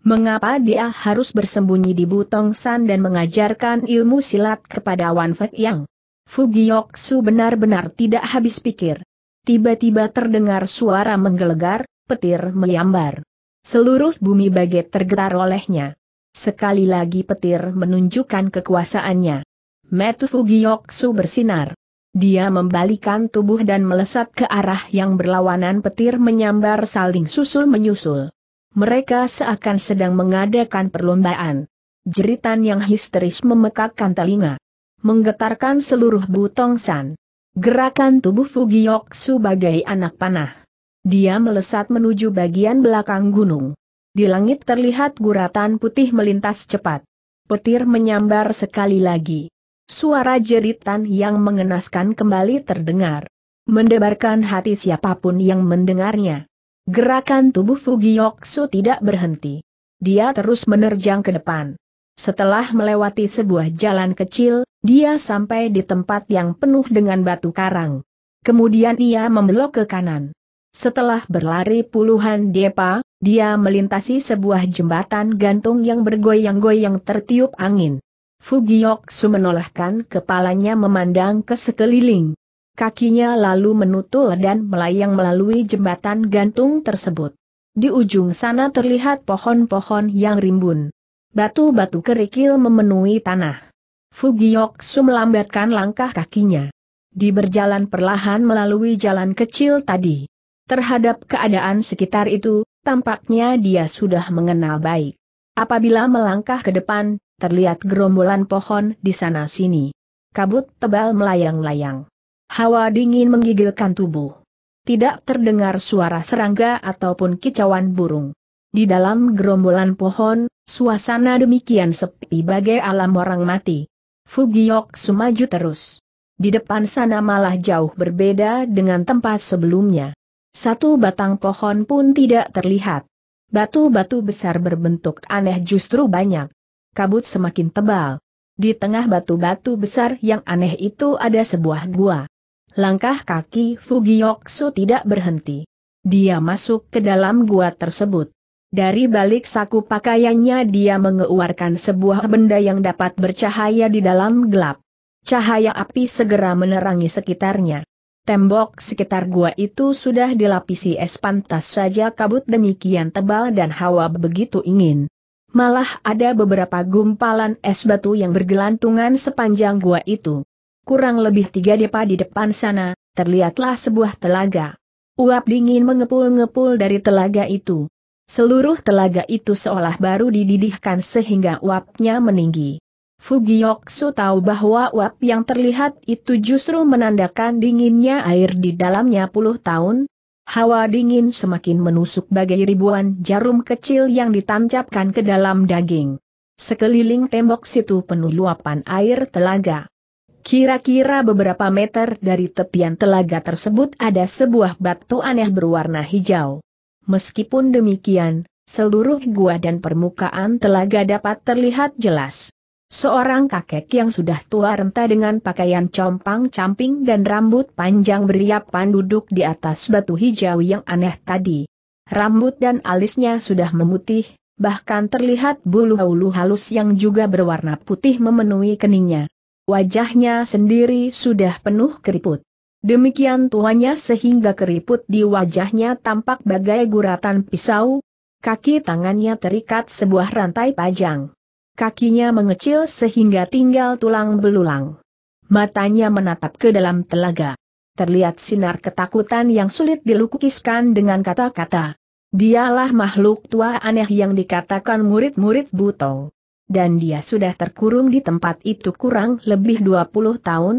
Mengapa dia harus bersembunyi di Butong San dan mengajarkan ilmu silat kepada Wan Fei Yang? Fugiyoksu benar-benar tidak habis pikir. Tiba-tiba terdengar suara menggelegar, petir menyambar. Seluruh bumi bagai tergetar olehnya. Sekali lagi petir menunjukkan kekuasaannya. Metu Fugiyoksu bersinar. Dia membalikan tubuh dan melesat ke arah yang berlawanan petir menyambar saling susul-menyusul. Mereka seakan sedang mengadakan perlombaan. Jeritan yang histeris memekakkan telinga. Menggetarkan seluruh butongsan. Gerakan tubuh Fugiok sebagai anak panah. Dia melesat menuju bagian belakang gunung. Di langit terlihat guratan putih melintas cepat. Petir menyambar sekali lagi. Suara jeritan yang mengenaskan kembali terdengar. Mendebarkan hati siapapun yang mendengarnya. Gerakan tubuh Fugiyoksu tidak berhenti. Dia terus menerjang ke depan. Setelah melewati sebuah jalan kecil, dia sampai di tempat yang penuh dengan batu karang. Kemudian ia membelok ke kanan. Setelah berlari puluhan depa, dia melintasi sebuah jembatan gantung yang bergoyang-goyang tertiup angin. Fugiyoksu menolakkan kepalanya memandang ke sekeliling. Kakinya lalu menutul dan melayang melalui jembatan gantung tersebut. Di ujung sana terlihat pohon-pohon yang rimbun. Batu-batu kerikil memenuhi tanah. Fugiyoksu melambatkan langkah kakinya. Di berjalan perlahan melalui jalan kecil tadi. Terhadap keadaan sekitar itu, tampaknya dia sudah mengenal baik. Apabila melangkah ke depan, terlihat gerombolan pohon di sana-sini. Kabut tebal melayang-layang. Hawa dingin menggigilkan tubuh. Tidak terdengar suara serangga ataupun kicauan burung. Di dalam gerombolan pohon, suasana demikian sepi bagai alam orang mati. Fugiok semaju terus. Di depan sana malah jauh berbeda dengan tempat sebelumnya. Satu batang pohon pun tidak terlihat. Batu-batu besar berbentuk aneh justru banyak. Kabut semakin tebal. Di tengah batu-batu besar yang aneh itu ada sebuah gua langkah kaki Fugioksu tidak berhenti. Dia masuk ke dalam gua tersebut. Dari balik saku pakaiannya dia mengeluarkan sebuah benda yang dapat bercahaya di dalam gelap. Cahaya api segera menerangi sekitarnya. Tembok sekitar gua itu sudah dilapisi es pantas saja kabut demikian tebal dan hawa begitu ingin. Malah ada beberapa gumpalan es batu yang bergelantungan sepanjang gua itu kurang lebih tiga depa di depan sana, terlihatlah sebuah telaga. Uap dingin mengepul-ngepul dari telaga itu. Seluruh telaga itu seolah baru dididihkan sehingga uapnya meninggi. Fugioksu tahu bahwa uap yang terlihat itu justru menandakan dinginnya air di dalamnya puluh tahun. Hawa dingin semakin menusuk bagai ribuan jarum kecil yang ditancapkan ke dalam daging. Sekeliling tembok situ penuh luapan air telaga. Kira-kira beberapa meter dari tepian telaga tersebut ada sebuah batu aneh berwarna hijau. Meskipun demikian, seluruh gua dan permukaan telaga dapat terlihat jelas. Seorang kakek yang sudah tua renta dengan pakaian compang-camping dan rambut panjang beriapan duduk di atas batu hijau yang aneh tadi. Rambut dan alisnya sudah memutih, bahkan terlihat bulu-bulu halus yang juga berwarna putih memenuhi keningnya. Wajahnya sendiri sudah penuh keriput. Demikian tuanya sehingga keriput di wajahnya tampak bagai guratan pisau, kaki tangannya terikat sebuah rantai panjang. Kakinya mengecil sehingga tinggal tulang belulang. Matanya menatap ke dalam telaga. Terlihat sinar ketakutan yang sulit dilukiskan dengan kata-kata. Dialah makhluk tua aneh yang dikatakan murid-murid Butong dan dia sudah terkurung di tempat itu kurang lebih 20 tahun.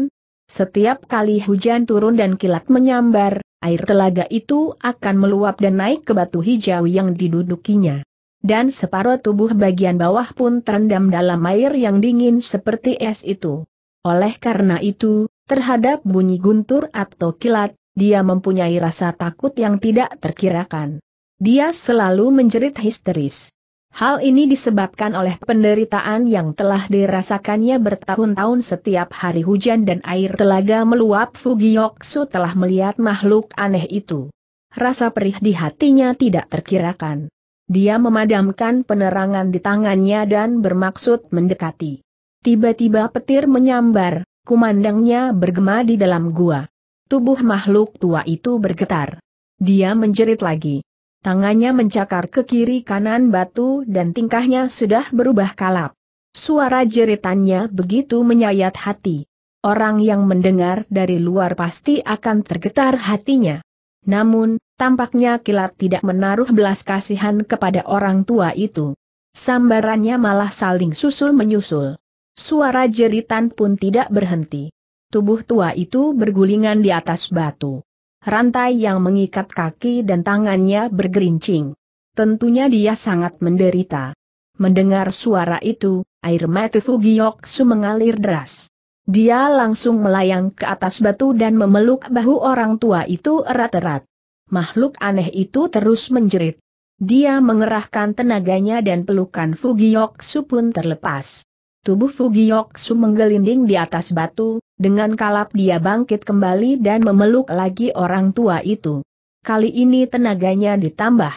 Setiap kali hujan turun dan kilat menyambar, air telaga itu akan meluap dan naik ke batu hijau yang didudukinya. Dan separuh tubuh bagian bawah pun terendam dalam air yang dingin seperti es itu. Oleh karena itu, terhadap bunyi guntur atau kilat, dia mempunyai rasa takut yang tidak terkirakan. Dia selalu menjerit histeris. Hal ini disebabkan oleh penderitaan yang telah dirasakannya bertahun-tahun setiap hari hujan dan air telaga meluap Fugiyoksu telah melihat makhluk aneh itu. Rasa perih di hatinya tidak terkirakan. Dia memadamkan penerangan di tangannya dan bermaksud mendekati. Tiba-tiba petir menyambar, kumandangnya bergema di dalam gua. Tubuh makhluk tua itu bergetar. Dia menjerit lagi. Tangannya mencakar ke kiri kanan batu dan tingkahnya sudah berubah kalap. Suara jeritannya begitu menyayat hati. Orang yang mendengar dari luar pasti akan tergetar hatinya. Namun, tampaknya kilat tidak menaruh belas kasihan kepada orang tua itu. Sambarannya malah saling susul-menyusul. Suara jeritan pun tidak berhenti. Tubuh tua itu bergulingan di atas batu rantai yang mengikat kaki dan tangannya bergerincing. Tentunya dia sangat menderita. Mendengar suara itu, air mata Fugiyoksu mengalir deras. Dia langsung melayang ke atas batu dan memeluk bahu orang tua itu erat-erat. Makhluk aneh itu terus menjerit. Dia mengerahkan tenaganya dan pelukan Fugiyoksu pun terlepas. Tubuh Fugiyoksu menggelinding di atas batu, dengan kalap dia bangkit kembali dan memeluk lagi orang tua itu. Kali ini tenaganya ditambah.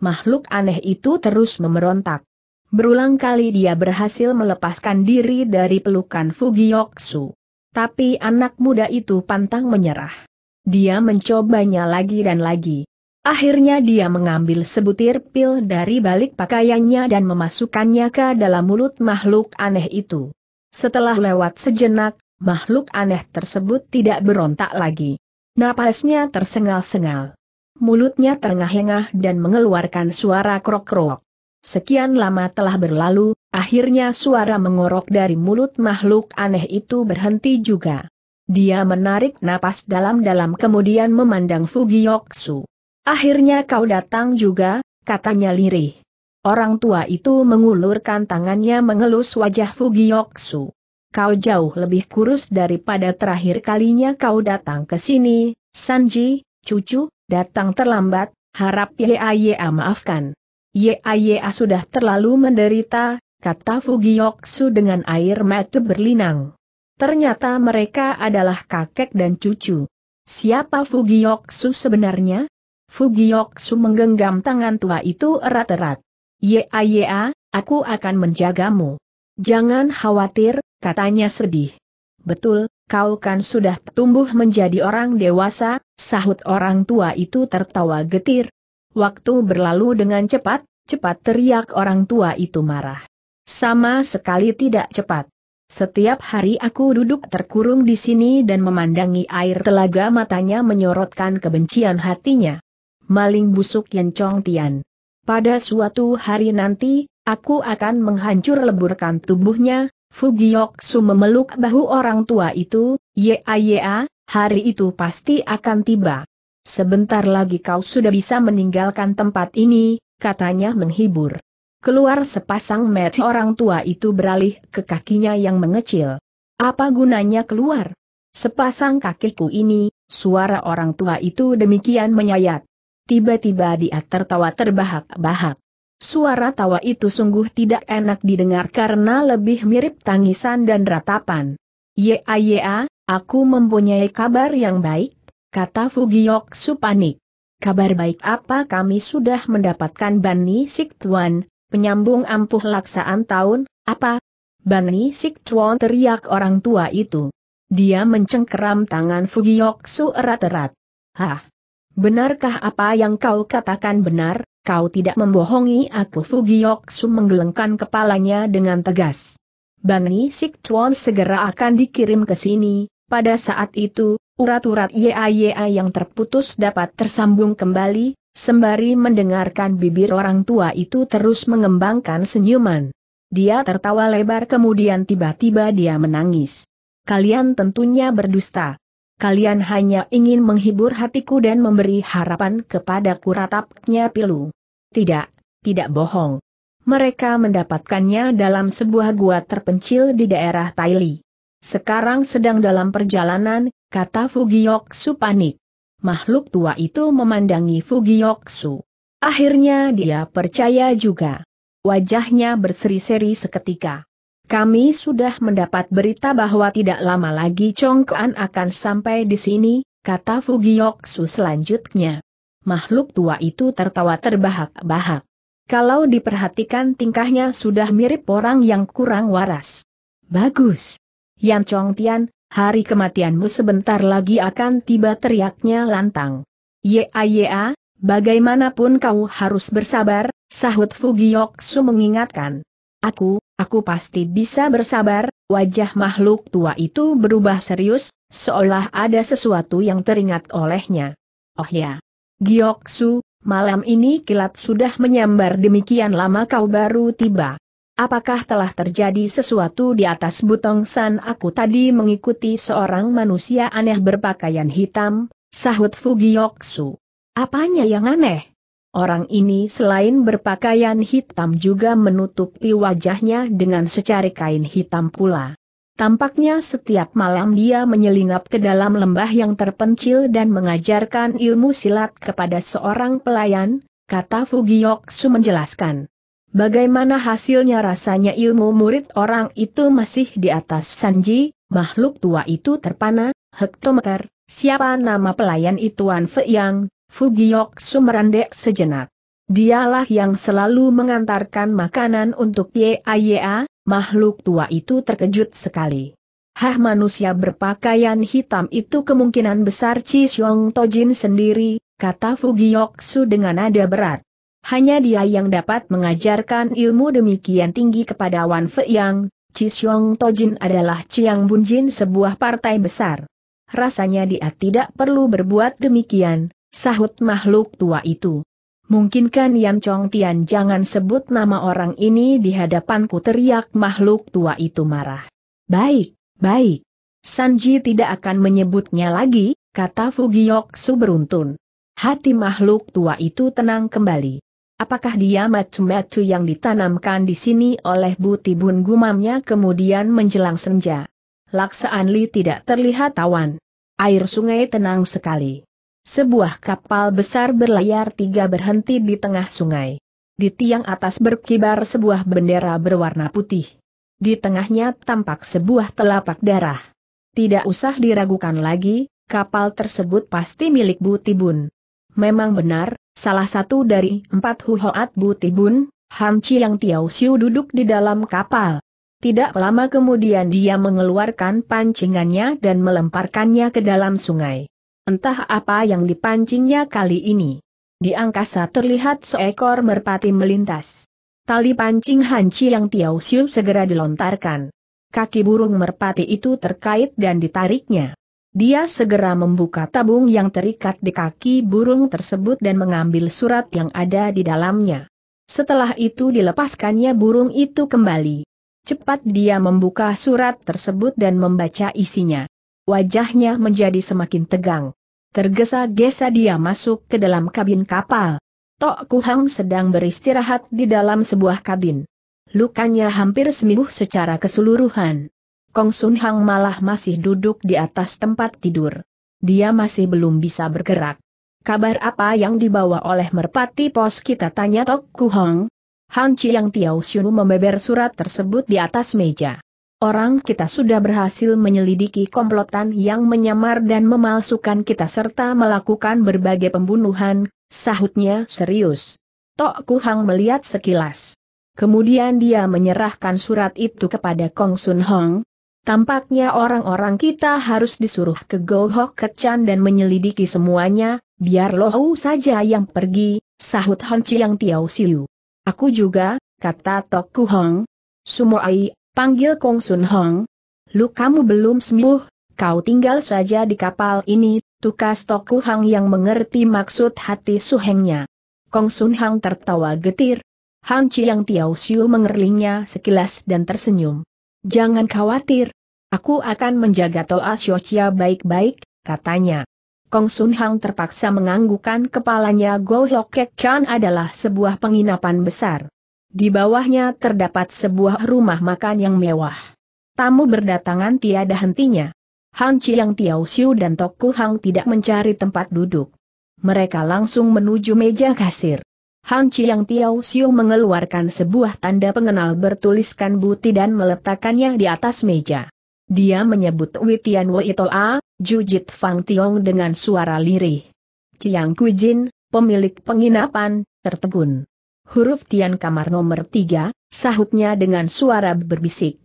Makhluk aneh itu terus memberontak. Berulang kali dia berhasil melepaskan diri dari pelukan Fugiyoksu. Tapi anak muda itu pantang menyerah. Dia mencobanya lagi dan lagi. Akhirnya dia mengambil sebutir pil dari balik pakaiannya dan memasukkannya ke dalam mulut makhluk aneh itu. Setelah lewat sejenak, makhluk aneh tersebut tidak berontak lagi. Napasnya tersengal-sengal. Mulutnya terengah-engah dan mengeluarkan suara krok-krok. Sekian lama telah berlalu, akhirnya suara mengorok dari mulut makhluk aneh itu berhenti juga. Dia menarik napas dalam-dalam kemudian memandang Fugioksu. Akhirnya kau datang juga, katanya lirih. Orang tua itu mengulurkan tangannya mengelus wajah Fugiyoksu. Kau jauh lebih kurus daripada terakhir kalinya kau datang ke sini, Sanji, cucu, datang terlambat, harap Yeaya maafkan. Yeaya sudah terlalu menderita, kata Fugiyoksu dengan air mata berlinang. Ternyata mereka adalah kakek dan cucu. Siapa Fugiyoksu sebenarnya? Fugioksu menggenggam tangan tua itu erat-erat. ya, aku akan menjagamu. Jangan khawatir, katanya sedih. Betul, kau kan sudah tumbuh menjadi orang dewasa, sahut orang tua itu tertawa getir. Waktu berlalu dengan cepat, cepat teriak orang tua itu marah. Sama sekali tidak cepat. Setiap hari aku duduk terkurung di sini dan memandangi air telaga matanya menyorotkan kebencian hatinya maling busuk Yan Chong Tian. Pada suatu hari nanti, aku akan menghancur leburkan tubuhnya, Su memeluk bahu orang tua itu, ya hari itu pasti akan tiba. Sebentar lagi kau sudah bisa meninggalkan tempat ini, katanya menghibur. Keluar sepasang mata orang tua itu beralih ke kakinya yang mengecil. Apa gunanya keluar? Sepasang kakiku ini, suara orang tua itu demikian menyayat. Tiba-tiba dia tertawa terbahak-bahak. Suara tawa itu sungguh tidak enak didengar karena lebih mirip tangisan dan ratapan. Ya ya, aku mempunyai kabar yang baik, kata Fugiok Supanik. Kabar baik apa kami sudah mendapatkan Bani Siktuan, penyambung ampuh laksaan tahun, apa? Bani Siktuan teriak orang tua itu. Dia mencengkeram tangan Fugiok Su erat-erat. Hah, Benarkah apa yang kau katakan benar, kau tidak membohongi aku Su menggelengkan kepalanya dengan tegas. Bani Chuan segera akan dikirim ke sini, pada saat itu, urat-urat YAYA yang terputus dapat tersambung kembali, sembari mendengarkan bibir orang tua itu terus mengembangkan senyuman. Dia tertawa lebar kemudian tiba-tiba dia menangis. Kalian tentunya berdusta kalian hanya ingin menghibur hatiku dan memberi harapan kepadaku ratapnya pilu. Tidak, tidak bohong. Mereka mendapatkannya dalam sebuah gua terpencil di daerah Taili. Sekarang sedang dalam perjalanan, kata Fugioksu panik. Makhluk tua itu memandangi Fugioksu. Akhirnya dia percaya juga. Wajahnya berseri-seri seketika. Kami sudah mendapat berita bahwa tidak lama lagi Chongkuan akan sampai di sini, kata Fugiyoksu selanjutnya. Makhluk tua itu tertawa terbahak-bahak. Kalau diperhatikan tingkahnya sudah mirip orang yang kurang waras. Bagus. Yan Chongtian, hari kematianmu sebentar lagi akan tiba teriaknya lantang. Ya ya, bagaimanapun kau harus bersabar, sahut Fugiyoksu mengingatkan. Aku, Aku pasti bisa bersabar, wajah makhluk tua itu berubah serius, seolah ada sesuatu yang teringat olehnya. Oh ya. Gioksu, malam ini kilat sudah menyambar demikian lama kau baru tiba. Apakah telah terjadi sesuatu di atas butong san aku tadi mengikuti seorang manusia aneh berpakaian hitam, sahut Fu Fugioksu. Apanya yang aneh? Orang ini selain berpakaian hitam juga menutupi wajahnya dengan secari kain hitam pula. Tampaknya setiap malam dia menyelinap ke dalam lembah yang terpencil dan mengajarkan ilmu silat kepada seorang pelayan, kata Fugiyoksu menjelaskan. Bagaimana hasilnya rasanya ilmu murid orang itu masih di atas Sanji, makhluk tua itu terpana, hektometer, siapa nama pelayan ituan Fe Yang, Fugiok sumerandek sejenak. Dialah yang selalu mengantarkan makanan untuk Yaya, makhluk tua itu terkejut sekali. Hah manusia berpakaian hitam itu kemungkinan besar Chi Xiong Tojin sendiri, kata Su dengan nada berat. Hanya dia yang dapat mengajarkan ilmu demikian tinggi kepada Wan Yang Chi Xiong Tojin adalah Chiang Bunjin sebuah partai besar. Rasanya dia tidak perlu berbuat demikian, Sahut makhluk tua itu. Mungkinkan Yan Chong Tian jangan sebut nama orang ini di hadapanku teriak makhluk tua itu marah. Baik, baik. Sanji tidak akan menyebutnya lagi, kata su beruntun. Hati makhluk tua itu tenang kembali. Apakah dia macu-macu yang ditanamkan di sini oleh Butibun gumamnya kemudian menjelang senja? Laksaan Li tidak terlihat tawan. Air sungai tenang sekali. Sebuah kapal besar berlayar tiga berhenti di tengah sungai. Di tiang atas berkibar sebuah bendera berwarna putih. Di tengahnya tampak sebuah telapak darah. Tidak usah diragukan lagi, kapal tersebut pasti milik Bu Tibun. Memang benar, salah satu dari empat huhoat Butibun, Hamci yang Tiao Siu duduk di dalam kapal. Tidak lama kemudian dia mengeluarkan pancingannya dan melemparkannya ke dalam sungai. Entah apa yang dipancingnya kali ini. Di angkasa terlihat seekor merpati melintas. Tali pancing hanci yang Tiao Xiu segera dilontarkan. Kaki burung merpati itu terkait dan ditariknya. Dia segera membuka tabung yang terikat di kaki burung tersebut dan mengambil surat yang ada di dalamnya. Setelah itu dilepaskannya burung itu kembali. Cepat dia membuka surat tersebut dan membaca isinya wajahnya menjadi semakin tegang. Tergesa-gesa dia masuk ke dalam kabin kapal. Tok Kuhang sedang beristirahat di dalam sebuah kabin. Lukanya hampir sembuh secara keseluruhan. Kong Sun Hang malah masih duduk di atas tempat tidur. Dia masih belum bisa bergerak. Kabar apa yang dibawa oleh merpati pos kita tanya Tok Kuhang? Han Chi yang Tiao Xiu membeber surat tersebut di atas meja. Orang kita sudah berhasil menyelidiki komplotan yang menyamar dan memalsukan kita serta melakukan berbagai pembunuhan, sahutnya serius. Tok Kuhang melihat sekilas. Kemudian dia menyerahkan surat itu kepada Kong Sun Hong. Tampaknya orang-orang kita harus disuruh ke Gohok Kecan dan menyelidiki semuanya, biar Lohou saja yang pergi, sahut Hon Chiang Tiao Siu. Aku juga, kata Tok Kuhang. Ai Panggil Kong Sun Hong. Lu kamu belum sembuh, kau tinggal saja di kapal ini, tukas Toku Hang yang mengerti maksud hati suhengnya. Kong Sun Hang tertawa getir. Hang Chiang Tiao siu mengerlingnya sekilas dan tersenyum. Jangan khawatir. Aku akan menjaga Toa Xiochia baik-baik, katanya. Kong Sun Hang terpaksa menganggukan kepalanya Go Hok Kek Kian adalah sebuah penginapan besar. Di bawahnya terdapat sebuah rumah makan yang mewah. Tamu berdatangan tiada hentinya. Hang Chiang Tiao Xiu dan Toku Hang tidak mencari tempat duduk. Mereka langsung menuju meja kasir. Hang Chiang Tiao Xiu mengeluarkan sebuah tanda pengenal bertuliskan buti dan meletakkannya di atas meja. Dia menyebut Witian Toa, Jujit Fang Tiong dengan suara lirih. Chiang Kujin, pemilik penginapan, tertegun huruf Tian kamar nomor tiga, sahutnya dengan suara berbisik.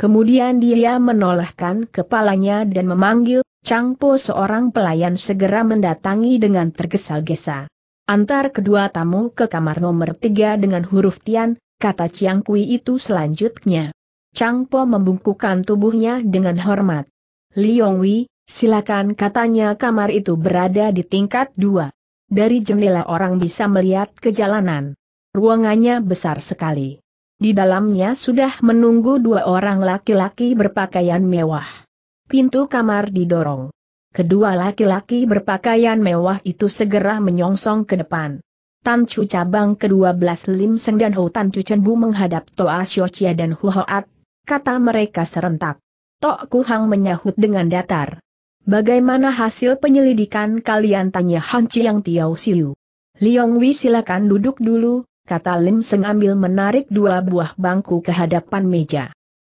Kemudian dia menolehkan kepalanya dan memanggil, Chang Po, seorang pelayan segera mendatangi dengan tergesa-gesa. Antar kedua tamu ke kamar nomor tiga dengan huruf Tian, kata Chiang Kui itu selanjutnya. Chang Po membungkukan tubuhnya dengan hormat. Wei, silakan katanya kamar itu berada di tingkat dua. Dari jendela orang bisa melihat ke jalanan. Ruangannya besar sekali. Di dalamnya sudah menunggu dua orang laki-laki berpakaian mewah. Pintu kamar didorong. Kedua laki-laki berpakaian mewah itu segera menyongsong ke depan. Tan Chu cabang ke-12 Lim Seng dan Ho Tan Chu Chen Bu menghadap Toa Xio dan Hu Hoat, kata mereka serentak. Tok Ku Hang menyahut dengan datar. Bagaimana hasil penyelidikan kalian tanya Han Chiang Tiao Siu. Liong Wei silakan duduk dulu, kata Lim sengambil menarik dua buah bangku ke hadapan meja.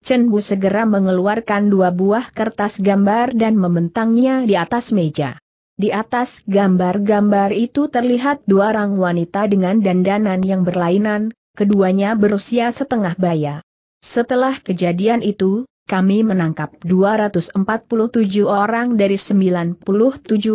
Chen Bu segera mengeluarkan dua buah kertas gambar dan membentangnya di atas meja. Di atas gambar-gambar itu terlihat dua orang wanita dengan dandanan yang berlainan, keduanya berusia setengah baya. Setelah kejadian itu, kami menangkap 247 orang dari 97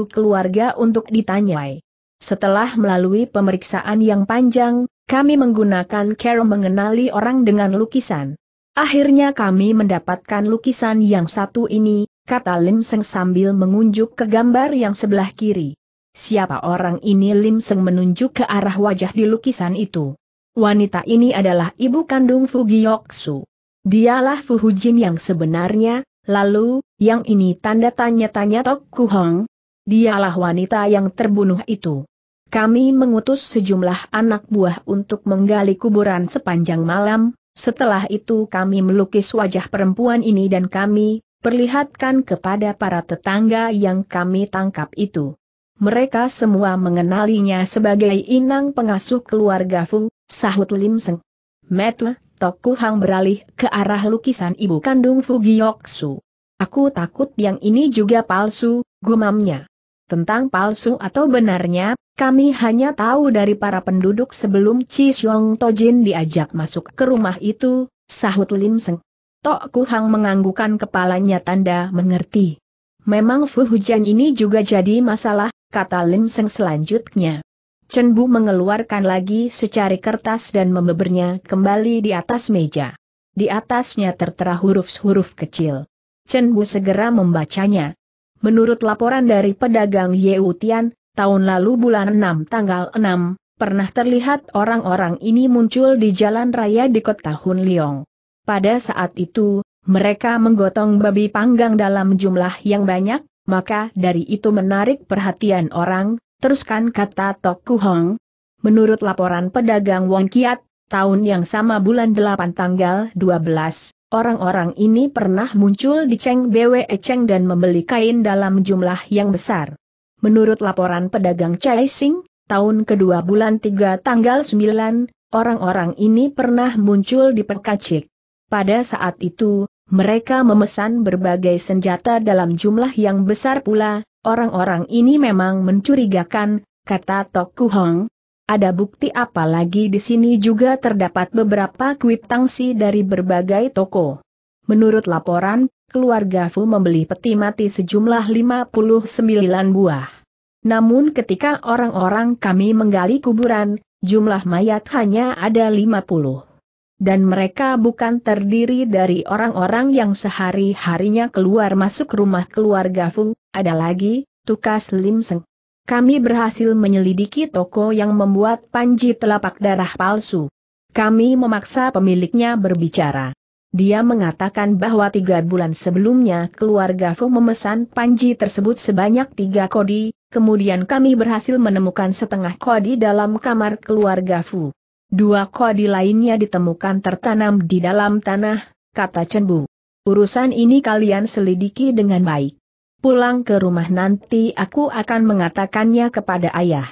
keluarga untuk ditanyai. Setelah melalui pemeriksaan yang panjang, kami menggunakan cara mengenali orang dengan lukisan. Akhirnya kami mendapatkan lukisan yang satu ini, kata Lim Seng sambil mengunjuk ke gambar yang sebelah kiri. Siapa orang ini Lim Seng menunjuk ke arah wajah di lukisan itu. Wanita ini adalah ibu kandung Fugioksu. Dialah Fu Hujin yang sebenarnya, lalu, yang ini tanda tanya-tanya Tok Kuhong. Dialah wanita yang terbunuh itu. Kami mengutus sejumlah anak buah untuk menggali kuburan sepanjang malam, setelah itu kami melukis wajah perempuan ini dan kami perlihatkan kepada para tetangga yang kami tangkap itu. Mereka semua mengenalinya sebagai inang pengasuh keluarga Fu, sahut Lim Seng. Metle, Toku Hang beralih ke arah lukisan ibu kandung Fu Su. Aku takut yang ini juga palsu, gumamnya. Tentang palsu atau benarnya, kami hanya tahu dari para penduduk sebelum Chi Xiong Tojin diajak masuk ke rumah itu, sahut Lim Seng. Tok Ku Hang menganggukan kepalanya tanda mengerti. Memang Fu Hujan ini juga jadi masalah, kata Lim Seng selanjutnya. Chen Bu mengeluarkan lagi secari kertas dan membebernya kembali di atas meja. Di atasnya tertera huruf-huruf kecil. Chen Bu segera membacanya. Menurut laporan dari pedagang Ye Utian tahun lalu bulan 6 tanggal 6, pernah terlihat orang-orang ini muncul di jalan raya di kota Hun liong. Pada saat itu, mereka menggotong babi panggang dalam jumlah yang banyak, maka dari itu menarik perhatian orang, teruskan kata Tok Kuhong. Menurut laporan pedagang Wong Kiat, tahun yang sama bulan 8 tanggal 12, orang-orang ini pernah muncul di Cheng Bwe Cheng dan membeli kain dalam jumlah yang besar. Menurut laporan pedagang Sing, tahun kedua bulan tiga tanggal sembilan, orang-orang ini pernah muncul di Pekacik. Pada saat itu, mereka memesan berbagai senjata dalam jumlah yang besar pula, orang-orang ini memang mencurigakan, kata Tok Kuhong. Ada bukti apa lagi di sini juga terdapat beberapa kwitansi dari berbagai toko. Menurut laporan, keluarga Fu membeli peti mati sejumlah 59 buah. Namun ketika orang-orang kami menggali kuburan, jumlah mayat hanya ada 50. Dan mereka bukan terdiri dari orang-orang yang sehari-harinya keluar masuk rumah keluarga Fu, ada lagi, tukas Lim Seng. Kami berhasil menyelidiki toko yang membuat panji telapak darah palsu. Kami memaksa pemiliknya berbicara. Dia mengatakan bahwa tiga bulan sebelumnya keluarga Fu memesan panji tersebut sebanyak tiga kodi, kemudian kami berhasil menemukan setengah kodi dalam kamar keluarga Fu. Dua kodi lainnya ditemukan tertanam di dalam tanah, kata Chen Bu. Urusan ini kalian selidiki dengan baik. Pulang ke rumah nanti aku akan mengatakannya kepada ayah.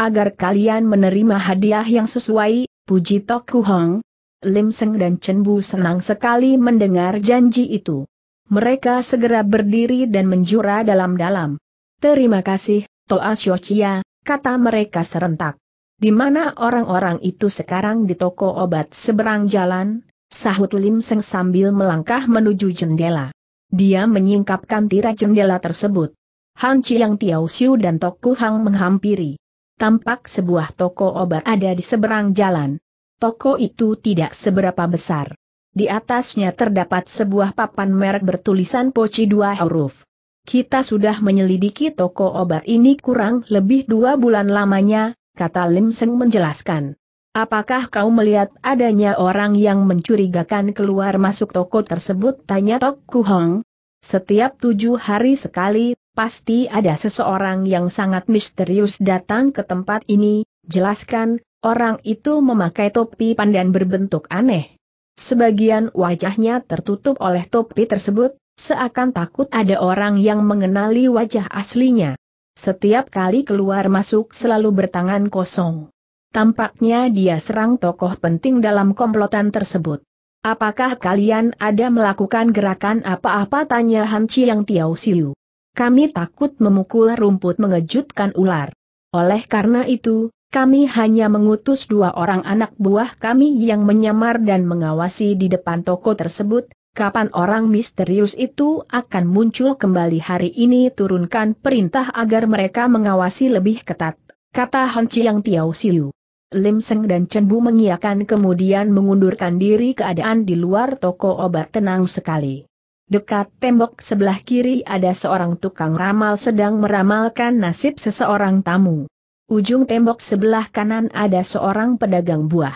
Agar kalian menerima hadiah yang sesuai, puji Tok Hong, Lim Seng dan Chen Bu senang sekali mendengar janji itu. Mereka segera berdiri dan menjura dalam-dalam. Terima kasih, Toa Xiochia, kata mereka serentak. Di mana orang-orang itu sekarang di toko obat seberang jalan, sahut Lim Seng sambil melangkah menuju jendela. Dia menyingkapkan tirai jendela tersebut. Han Chiang Tiao Xiu dan Toku Hang menghampiri. Tampak sebuah toko obat ada di seberang jalan. Toko itu tidak seberapa besar. Di atasnya terdapat sebuah papan merek bertulisan poci dua huruf. Kita sudah menyelidiki toko obat ini kurang lebih dua bulan lamanya, kata Lim Seng menjelaskan. Apakah kau melihat adanya orang yang mencurigakan keluar masuk toko tersebut? Tanya Tok Kuhong. Setiap tujuh hari sekali, pasti ada seseorang yang sangat misterius datang ke tempat ini, jelaskan, Orang itu memakai topi pandan berbentuk aneh. Sebagian wajahnya tertutup oleh topi tersebut, seakan takut ada orang yang mengenali wajah aslinya. Setiap kali keluar masuk selalu bertangan kosong. Tampaknya dia serang tokoh penting dalam komplotan tersebut. Apakah kalian ada melakukan gerakan apa-apa tanya Han yang Tiao Siu. Kami takut memukul rumput mengejutkan ular. Oleh karena itu, kami hanya mengutus dua orang anak buah kami yang menyamar dan mengawasi di depan toko tersebut, kapan orang misterius itu akan muncul kembali hari ini turunkan perintah agar mereka mengawasi lebih ketat, kata Han Chiang Tiao Siu. Lim Seng dan Chen Bu mengiakan kemudian mengundurkan diri keadaan di luar toko obat tenang sekali. Dekat tembok sebelah kiri ada seorang tukang ramal sedang meramalkan nasib seseorang tamu ujung tembok sebelah kanan ada seorang pedagang buah.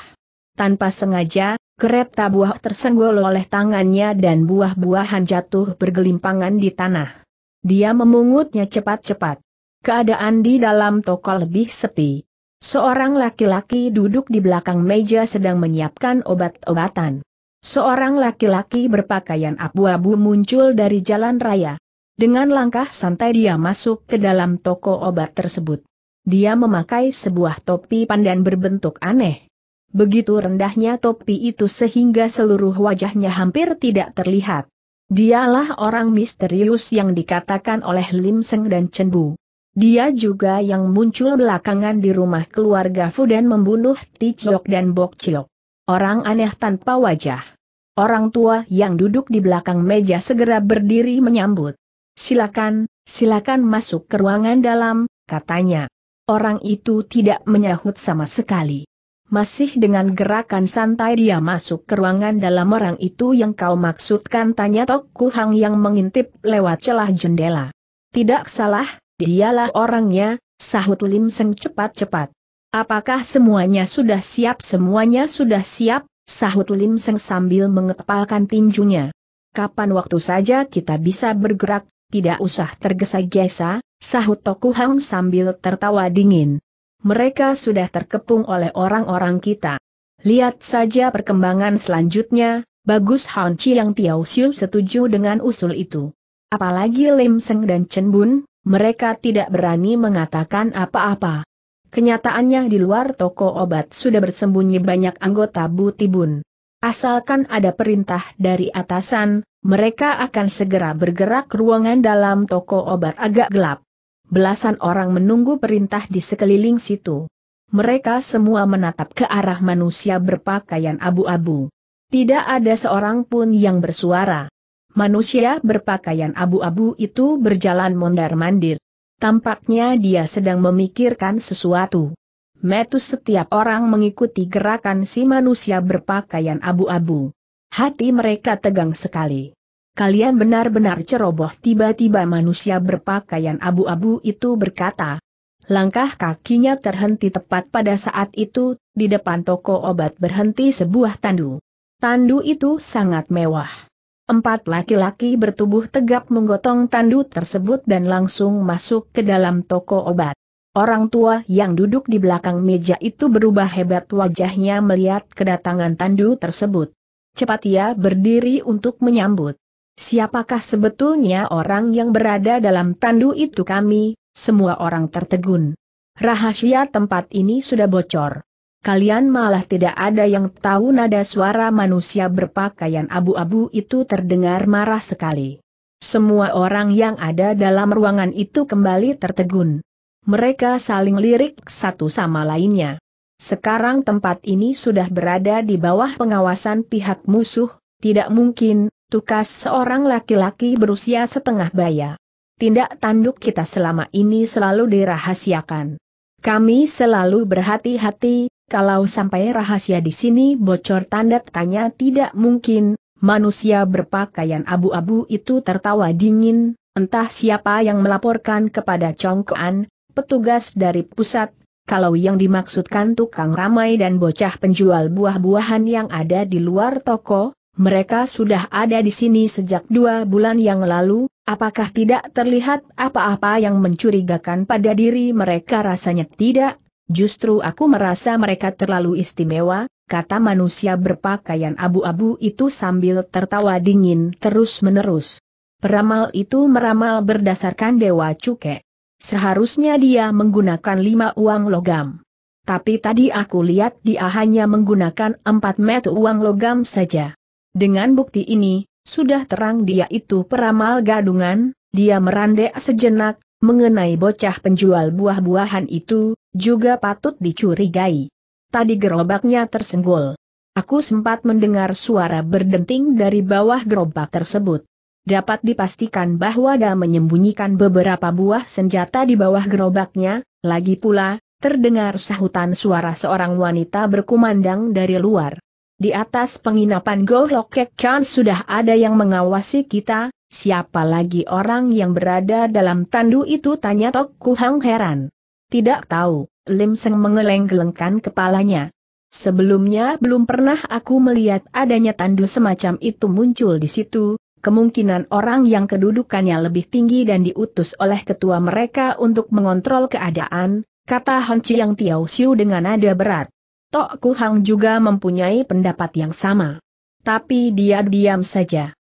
Tanpa sengaja, kereta buah tersenggol oleh tangannya dan buah-buahan jatuh bergelimpangan di tanah. Dia memungutnya cepat-cepat. Keadaan di dalam toko lebih sepi. Seorang laki-laki duduk di belakang meja sedang menyiapkan obat-obatan. Seorang laki-laki berpakaian abu-abu muncul dari jalan raya. Dengan langkah santai dia masuk ke dalam toko obat tersebut dia memakai sebuah topi pandan berbentuk aneh. Begitu rendahnya topi itu sehingga seluruh wajahnya hampir tidak terlihat. Dialah orang misterius yang dikatakan oleh Lim Seng dan Chen Bu. Dia juga yang muncul belakangan di rumah keluarga Fu dan membunuh Ti Chiok dan Bok Chiok. Orang aneh tanpa wajah. Orang tua yang duduk di belakang meja segera berdiri menyambut. Silakan, silakan masuk ke ruangan dalam, katanya. Orang itu tidak menyahut sama sekali. Masih dengan gerakan santai dia masuk ke ruangan dalam orang itu yang kau maksudkan tanya Tok Kuhang yang mengintip lewat celah jendela. Tidak salah, dialah orangnya, sahut Lim Seng cepat-cepat. Apakah semuanya sudah siap? Semuanya sudah siap, sahut Lim Seng sambil mengepalkan tinjunya. Kapan waktu saja kita bisa bergerak, tidak usah tergesa-gesa, sahut Toku Hang sambil tertawa dingin. Mereka sudah terkepung oleh orang-orang kita. Lihat saja perkembangan selanjutnya, bagus Han Chi yang Tiao Xiu setuju dengan usul itu. Apalagi Lim Seng dan Chen Bun, mereka tidak berani mengatakan apa-apa. Kenyataannya di luar toko obat sudah bersembunyi banyak anggota Bu Tibun. Asalkan ada perintah dari atasan, mereka akan segera bergerak ke ruangan dalam toko obat agak gelap. Belasan orang menunggu perintah di sekeliling situ. Mereka semua menatap ke arah manusia berpakaian abu-abu. Tidak ada seorang pun yang bersuara. Manusia berpakaian abu-abu itu berjalan mondar-mandir. Tampaknya dia sedang memikirkan sesuatu. Metus setiap orang mengikuti gerakan si manusia berpakaian abu-abu. Hati mereka tegang sekali. Kalian benar-benar ceroboh tiba-tiba manusia berpakaian abu-abu itu berkata. Langkah kakinya terhenti tepat pada saat itu, di depan toko obat berhenti sebuah tandu. Tandu itu sangat mewah. Empat laki-laki bertubuh tegap menggotong tandu tersebut dan langsung masuk ke dalam toko obat. Orang tua yang duduk di belakang meja itu berubah hebat wajahnya melihat kedatangan tandu tersebut cepat ia berdiri untuk menyambut. Siapakah sebetulnya orang yang berada dalam tandu itu kami, semua orang tertegun. Rahasia tempat ini sudah bocor. Kalian malah tidak ada yang tahu nada suara manusia berpakaian abu-abu itu terdengar marah sekali. Semua orang yang ada dalam ruangan itu kembali tertegun. Mereka saling lirik satu sama lainnya. Sekarang tempat ini sudah berada di bawah pengawasan pihak musuh, tidak mungkin, tukas seorang laki-laki berusia setengah baya. Tindak tanduk kita selama ini selalu dirahasiakan. Kami selalu berhati-hati, kalau sampai rahasia di sini bocor tanda tanya tidak mungkin, manusia berpakaian abu-abu itu tertawa dingin, entah siapa yang melaporkan kepada Congkoan, petugas dari pusat, kalau yang dimaksudkan tukang ramai dan bocah penjual buah-buahan yang ada di luar toko, mereka sudah ada di sini sejak dua bulan yang lalu, apakah tidak terlihat apa-apa yang mencurigakan pada diri mereka rasanya tidak? Justru aku merasa mereka terlalu istimewa, kata manusia berpakaian abu-abu itu sambil tertawa dingin terus-menerus. Peramal itu meramal berdasarkan Dewa Cuke. Seharusnya dia menggunakan lima uang logam. Tapi tadi aku lihat dia hanya menggunakan empat met uang logam saja. Dengan bukti ini, sudah terang dia itu peramal gadungan, dia merandek sejenak, mengenai bocah penjual buah-buahan itu, juga patut dicurigai. Tadi gerobaknya tersenggol. Aku sempat mendengar suara berdenting dari bawah gerobak tersebut dapat dipastikan bahwa dia menyembunyikan beberapa buah senjata di bawah gerobaknya, lagi pula, terdengar sahutan suara seorang wanita berkumandang dari luar. Di atas penginapan Gohlokek Khan sudah ada yang mengawasi kita, siapa lagi orang yang berada dalam tandu itu tanya Tok Kuhang heran. Tidak tahu, Lim Seng mengeleng-gelengkan kepalanya. Sebelumnya belum pernah aku melihat adanya tandu semacam itu muncul di situ, kemungkinan orang yang kedudukannya lebih tinggi dan diutus oleh ketua mereka untuk mengontrol keadaan, kata Han Chiang Tiao Xiu dengan nada berat. Tok Ku Hang juga mempunyai pendapat yang sama. Tapi dia diam saja.